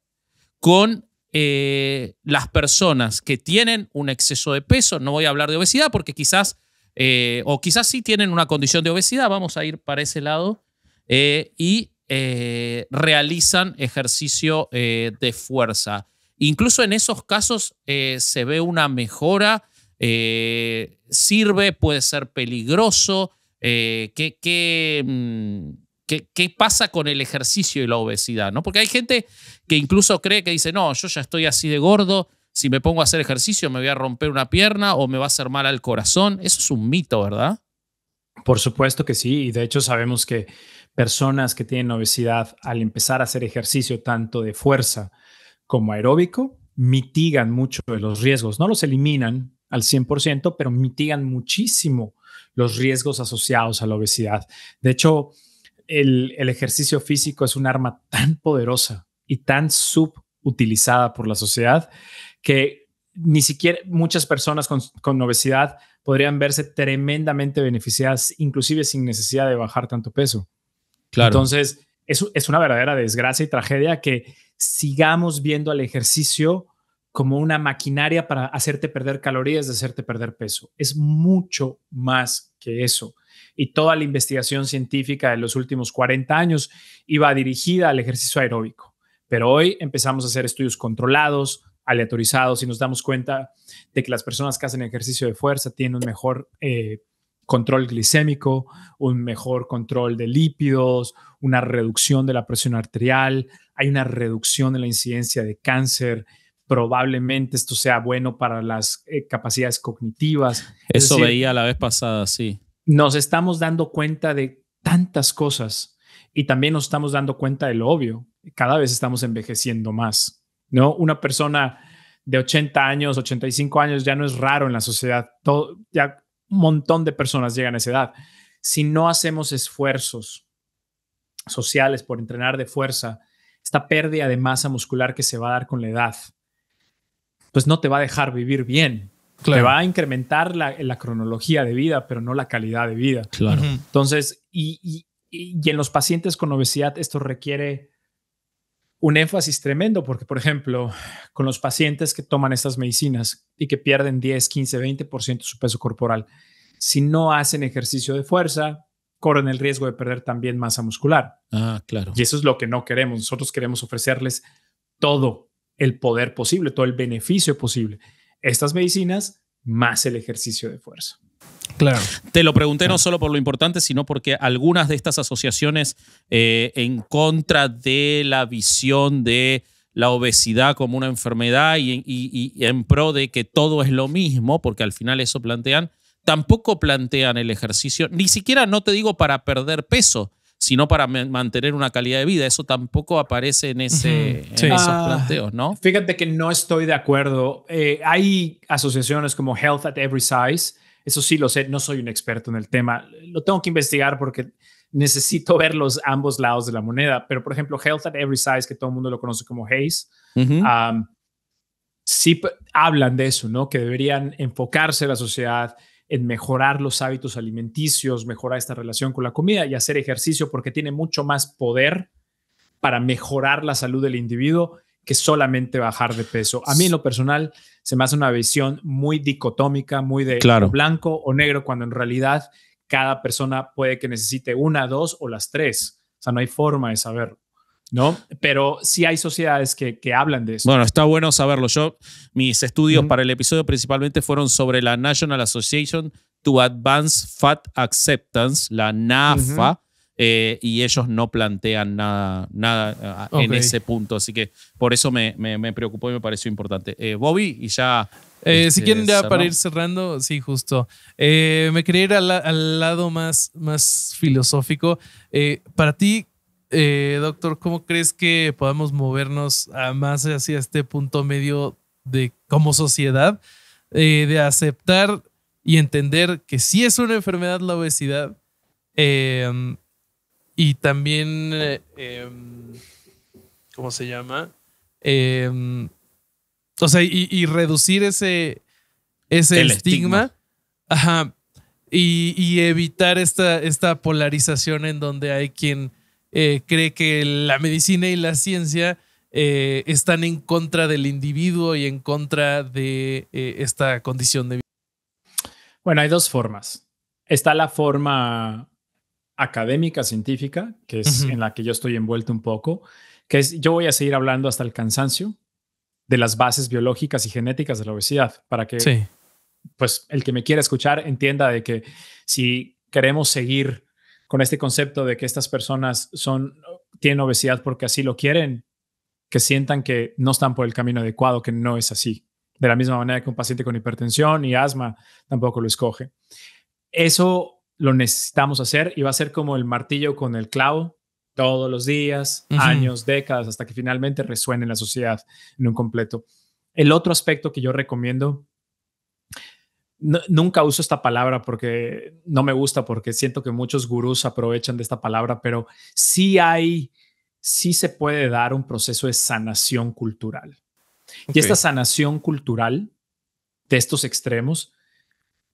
B: con eh, las personas que tienen un exceso de peso? No voy a hablar de obesidad porque quizás, eh, o quizás sí tienen una condición de obesidad, vamos a ir para ese lado, y realizan ejercicio de fuerza. Incluso en esos casos se ve una mejora eh, sirve, puede ser peligroso. Eh, mm, ¿qué, qué, pasa con el ejercicio y la obesidad? ¿no? Porque hay gente que incluso cree que dice, no, yo ya estoy así de gordo, si me pongo a hacer ejercicio me voy a romper una pierna o me va a hacer mal al corazón. Eso es un mito, ¿verdad?
A: Por supuesto que sí, y de hecho sabemos que personas que tienen obesidad al empezar a hacer ejercicio tanto de fuerza como aeróbico mitigan mucho de los riesgos, no los eliminan, al 100%, pero mitigan muchísimo los riesgos asociados a la obesidad. De hecho, el, ejercicio físico es un arma tan poderosa y tan subutilizada por la sociedad que ni siquiera muchas personas con, obesidad podrían verse tremendamente beneficiadas, inclusive sin necesidad de bajar tanto peso.
B: Claro. Entonces,
A: es, es una verdadera desgracia y tragedia que sigamos viendo al ejercicio como una maquinaria para hacerte perder calorías, de hacerte perder peso. Es mucho más que eso. Y toda la investigación científica de los últimos 40 años iba dirigida al ejercicio aeróbico. Pero hoy empezamos a hacer estudios controlados, aleatorizados, y nos damos cuenta de que las personas que hacen ejercicio de fuerza tienen un mejor eh, control glicémico, un mejor control de lípidos, una reducción de la presión arterial, hay una reducción de la incidencia de cáncer probablemente esto sea bueno para las eh, capacidades cognitivas. Eso veía
B: la vez pasada, sí.
A: Nos estamos dando cuenta de tantas cosas y también nos estamos dando cuenta de lo obvio. Cada vez estamos envejeciendo más, ¿no? Una persona de 80 años, 85 años ya no es raro en la sociedad. ya un montón de personas llegan a esa edad. Si no hacemos esfuerzos sociales por entrenar de fuerza, esta pérdida de masa muscular que se va a dar con la edad, pues no te va a dejar vivir bien. Te va a incrementar la, cronología de vida, pero no la calidad de vida. Claro. Entonces, y, en los pacientes con obesidad esto requiere un énfasis tremendo, porque, por ejemplo, con los pacientes que toman estas medicinas y que pierden 10, 15, 20% de su peso corporal, si no hacen ejercicio de fuerza, corren el riesgo de perder también masa muscular. Ah, claro. Y eso es lo que no queremos. Nosotros queremos ofrecerles todo el poder posible, todo el beneficio posible. Estas medicinas más el ejercicio de
B: fuerza. Claro. Te lo pregunté no solo por lo importante, sino porque algunas de estas asociaciones eh, en contra de la visión de la obesidad como una enfermedad y, en pro de que todo es lo mismo, porque al final eso plantean, tampoco plantean el ejercicio, ni siquiera no te digo para perder peso, sino para mantener una calidad de vida. Eso tampoco aparece en, ese, ah. planteo. ¿no?
A: Fíjate que no estoy de acuerdo. Eh, hay asociaciones como Health at Every Size. Eso sí lo sé, no soy un experto en el tema. Lo tengo que investigar porque necesito ver los ambos lados de la moneda. Pero, por ejemplo, Health at Every Size, que todo el mundo lo conoce como Hayes, sí hablan de eso, ¿no? Que deberían enfocarse la sociedad en mejorar los hábitos alimenticios, mejorar esta relación con la comida y hacer ejercicio porque tiene mucho más poder para mejorar la salud del individuo que solamente bajar de peso. A mí en lo personal se me hace una visión muy dicotómica, muy de blanco o negro, cuando en realidad cada persona puede que necesite una, dos o las tres. O sea, no hay forma de saber ¿no? Pero sí hay sociedades que, que, hablan de eso. Bueno,
B: está bueno saberlo. Yo, mis estudios para el episodio principalmente fueron sobre la National Association to Advance Fat Acceptance, la NAFA, eh, y ellos no plantean nada, nada eh, en ese punto. Así que por eso me, me, preocupó y me pareció importante. Eh, Bobby, y ya si este, quieren ya para ir
C: cerrando, sí, justo. me quería ir al, lado más, más filosófico. para ti, eh, doctor, ¿cómo crees que podamos movernos a más hacia este punto medio de como sociedad eh, de aceptar y entender que sí es una enfermedad la obesidad em, y también, em, ¿cómo se llama? Em, o sea, y, reducir ese, estigma. Y, evitar esta, esta polarización en donde hay quien eh, cree que la medicina y la ciencia eh, están en contra del individuo y en contra de eh, esta condición de vida.
A: Bueno, hay dos formas. Está la forma académica, científica, que es en la que yo estoy envuelto un poco, que es yo voy a seguir hablando hasta el cansancio de las bases biológicas y genéticas de la obesidad, para que pues, el que me quiera escuchar entienda de que si queremos seguir con este concepto de que estas personas son, tienen obesidad porque así lo quieren, que sientan que no están por el camino adecuado, que no es así. De la misma manera que un paciente con hipertensión y asma tampoco lo escoge. Eso lo necesitamos hacer y va a ser como el martillo con el clavo todos los días, años, décadas, hasta que finalmente resuene en la sociedad en un completo. El otro aspecto que yo recomiendo nunca uso esta palabra porque no me gusta, porque siento que muchos gurús aprovechan de esta palabra, pero sí hay, sí se puede dar un proceso de sanación cultural. Y esta sanación cultural de estos extremos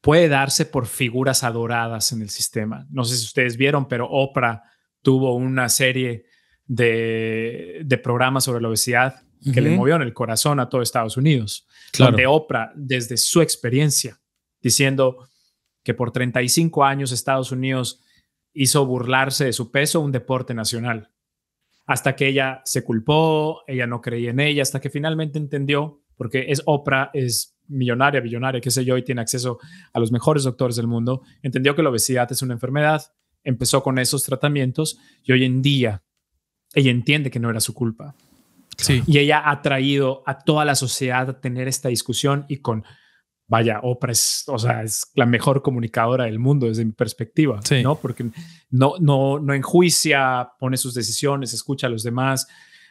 A: puede darse por figuras adoradas en el sistema. No sé si ustedes vieron, pero Oprah tuvo una serie de, programas sobre la obesidad que le movió en el corazón a todo Estados Unidos, claro. donde Oprah, desde su experiencia, diciendo que por 35 años Estados Unidos hizo burlarse de su peso un deporte nacional. Hasta que ella se culpó, ella no creía en ella, hasta que finalmente entendió, porque es Oprah, es millonaria, billonaria, qué sé yo, y tiene acceso a los mejores doctores del mundo, entendió que la obesidad es una enfermedad, empezó con esos tratamientos y hoy en día ella entiende que no era su culpa. Sí. Y ella ha traído a toda la sociedad a tener esta discusión y con vaya, Oprah es, o sea, es la mejor comunicadora del mundo desde mi perspectiva, ¿no? Porque no, no, no enjuicia, pone sus decisiones, escucha a los demás.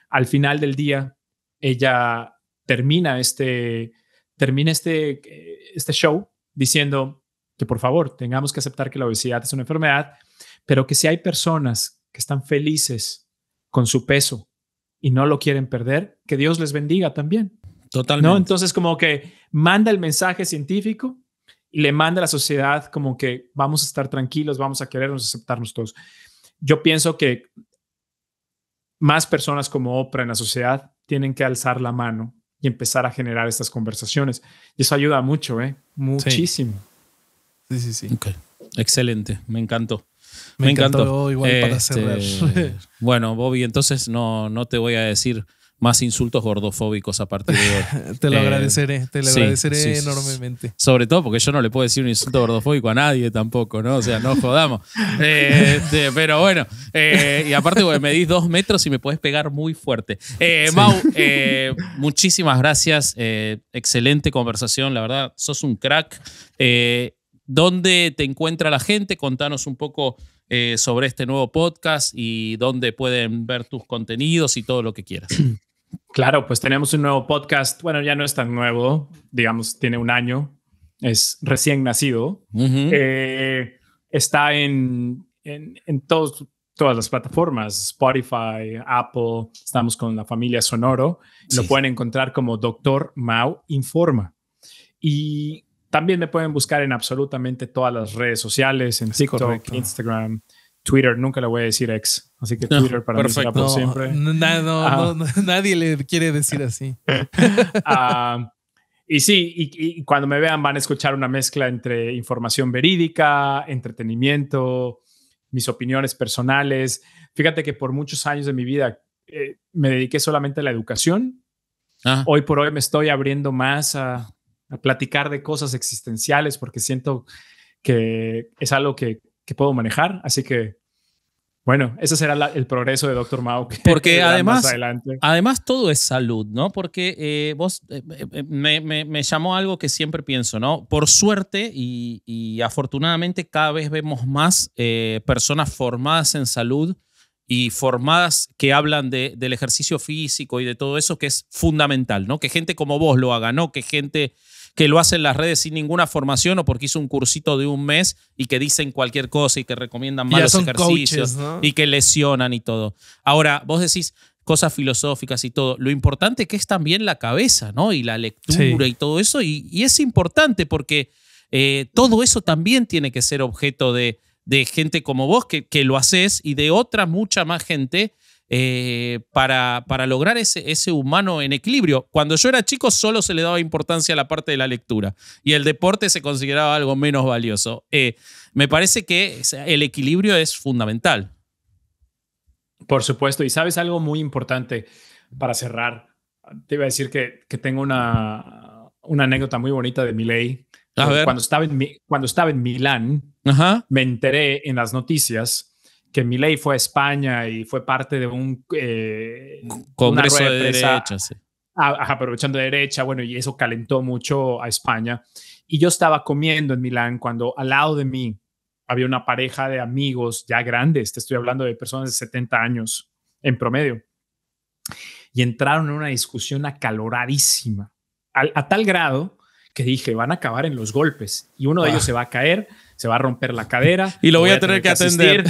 A: Al final del día, ella termina este, termina este, este show diciendo que por favor tengamos que aceptar que la obesidad es una enfermedad, pero que si hay personas que están felices con su peso y no lo quieren perder, que Dios les bendiga también. Totalmente. ¿No? Entonces como que manda el mensaje científico y le manda a la sociedad como que vamos a estar tranquilos, vamos a querernos, aceptarnos todos. Yo pienso que más personas como Oprah en la sociedad tienen que alzar la mano y empezar a generar estas conversaciones. Y eso ayuda mucho, ¿eh? Muchísimo.
C: Sí, sí, sí.
B: Excelente, me encantó. Me, me encantó. Igual para este, cerrar. bueno, Bobby, entonces no, no te voy a decir más insultos gordofóbicos a partir de hoy. te lo eh, agradeceré, te lo agradeceré enormemente. Sobre todo porque yo no le puedo decir un insulto gordofóbico a nadie tampoco, ¿no? O sea, no jodamos. Este, pero bueno, eh, y aparte porque medís dos metros y me podés pegar muy fuerte. Eh, Mau, muchísimas gracias. excelente conversación, la verdad, sos un crack. ¿Dónde te encuentra la gente? Contanos un poco eh, sobre este nuevo podcast y dónde pueden ver tus contenidos y todo lo que quieras. Claro, pues tenemos un nuevo podcast. Bueno, ya no es tan nuevo, digamos, tiene un año,
A: es recién nacido. Eh, está en, todos, todas las plataformas, Spotify, Apple, estamos con la familia Sonoro. Lo pueden encontrar como Doctor Mao Informa. Y también me pueden buscar en absolutamente todas las redes sociales, en TikTok, Instagram, Twitter. Nunca le voy a decir ex, así
C: que Twitter para mí será por no, siempre. Ah. No, nadie le quiere decir así.
A: Ah, y sí, y, cuando me vean van a escuchar una mezcla entre información verídica, entretenimiento, mis opiniones personales. Fíjate que por muchos años de mi vida eh, me dediqué solamente a la educación. Ah. Hoy por hoy me estoy abriendo más a a platicar de cosas existenciales porque siento que es algo que, puedo manejar. Así que, bueno, ese será el progreso de Dr. Mao. porque además,
B: además todo es salud, ¿no? Porque eh, vos, eh, eh, me, me, me, llamó algo que siempre pienso, ¿no? Por suerte y, afortunadamente cada vez vemos más personas formadas en salud y formadas que hablan de, del ejercicio físico y de todo eso que es fundamental, ¿no? Que gente como vos lo haga, ¿no? Que gente que lo hacen las redes sin ninguna formación o porque hizo un cursito de un mes y que dicen cualquier cosa y que recomiendan malos ejercicios y que lesionan y todo. Ahora, vos decís cosas filosóficas y todo. Lo importante que es también la cabeza, ¿no? Y la lectura y todo eso. Y, es importante porque eh, todo eso también tiene que ser objeto de, gente como vos que, que lo haces y de otra mucha más gente eh, para, para, lograr ese, ese humano en equilibrio. Cuando yo era chico solo se le daba importancia a la parte de la lectura y el deporte se consideraba algo menos valioso. Eh, me parece que el equilibrio es fundamental.
A: Por supuesto, y sabes algo muy importante para cerrar. Te iba a decir que, que tengo una, una anécdota muy bonita de eh, ver. Cuando estaba en, cuando estaba en Milán, me enteré en las noticias que ley fue a España y fue parte de un eh, congreso de, derecha, aprovechando de derecha, bueno, y eso calentó mucho a España. Y yo estaba comiendo en Milán cuando al lado de mí había una pareja de amigos ya grandes, te estoy hablando de personas de 70 años en promedio, y entraron en una discusión acaloradísima, a, tal grado que dije, van a acabar en los golpes y uno de ah. ellos se va a caer se va a romper la cadera. Y lo voy, a, tener que, atender.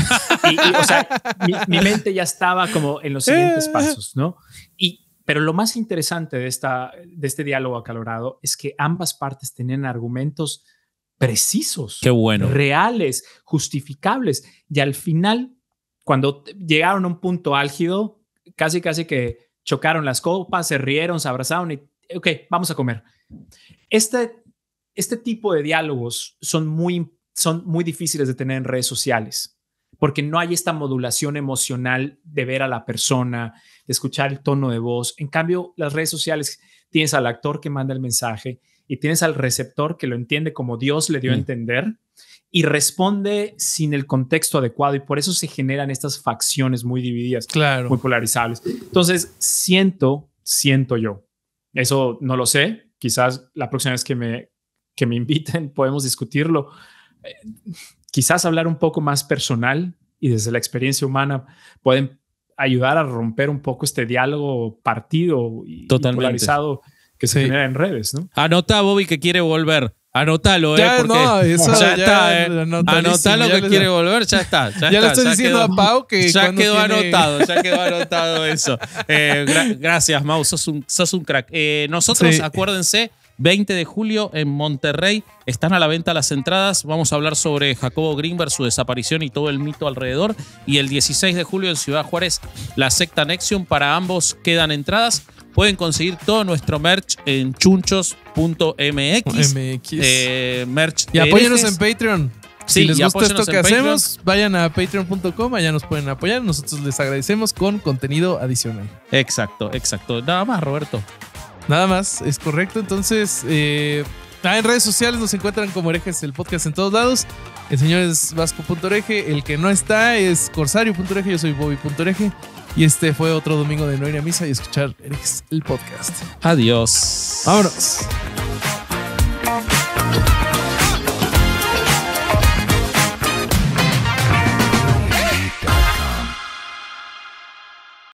A: o sea, mi, mente ya estaba como en los siguientes eh. pasos, ¿no? Y, pero lo más interesante de, esta, de este diálogo acalorado es que ambas partes tenían argumentos precisos, Qué bueno. reales, justificables. Y al final, cuando llegaron a un punto álgido, casi, casi que chocaron las copas, se rieron, se abrazaron y, ok, vamos a comer. Este, este tipo de diálogos son muy importantes son muy difíciles de tener en redes sociales, porque no hay esta modulación emocional de ver a la persona, de escuchar el tono de voz. En cambio, las redes sociales tienes al actor que manda el mensaje y tienes al receptor que lo entiende como Dios le dio a mm. entender y responde sin el contexto adecuado y por eso se generan estas facciones muy divididas, muy polarizables. Entonces, siento, siento yo. Eso no lo sé, quizás la próxima vez que me que me inviten podemos discutirlo, quizás hablar un poco más personal y desde la experiencia humana pueden ayudar a romper un poco este diálogo partido y, polarizado que se genera en redes,
B: ¿no? Anota Bobby que quiere volver. Anótalo, eh. Porque no, ya, está, eh. que quiere volver, ya está. Ya, le estoy diciendo a Pau que. Ya quedó anotado, ya quedó anotado eso. Eh, gracias, Mau, sos un, crack. Eh, nosotros, acuérdense, 20 de julio en Monterrey. Están a la venta las entradas. Vamos a hablar sobre Jacobo Greenberg, su desaparición y todo el mito alrededor. Y el 16 de julio en Ciudad Juárez, la secta Nexion. Para ambos quedan entradas. Pueden conseguir todo nuestro merch en chunchos.mx. Oh, MX. Eh, merch y apóyenos en Patreon.
C: si les gusta esto que hacemos, vayan a patreon.com, allá nos pueden apoyar. Nosotros les agradecemos con contenido adicional. Exacto, exacto. Nada más, Roberto. Nada más, es correcto. Entonces, eh, ah, en redes sociales nos encuentran como herejes el podcast en todos lados. El señor es vasco.oreje. El que no está es corsario.oreje. Yo soy bobby.oreje. Y este fue otro domingo de no ir a misa y escuchar herejes el podcast. Adiós. Vámonos.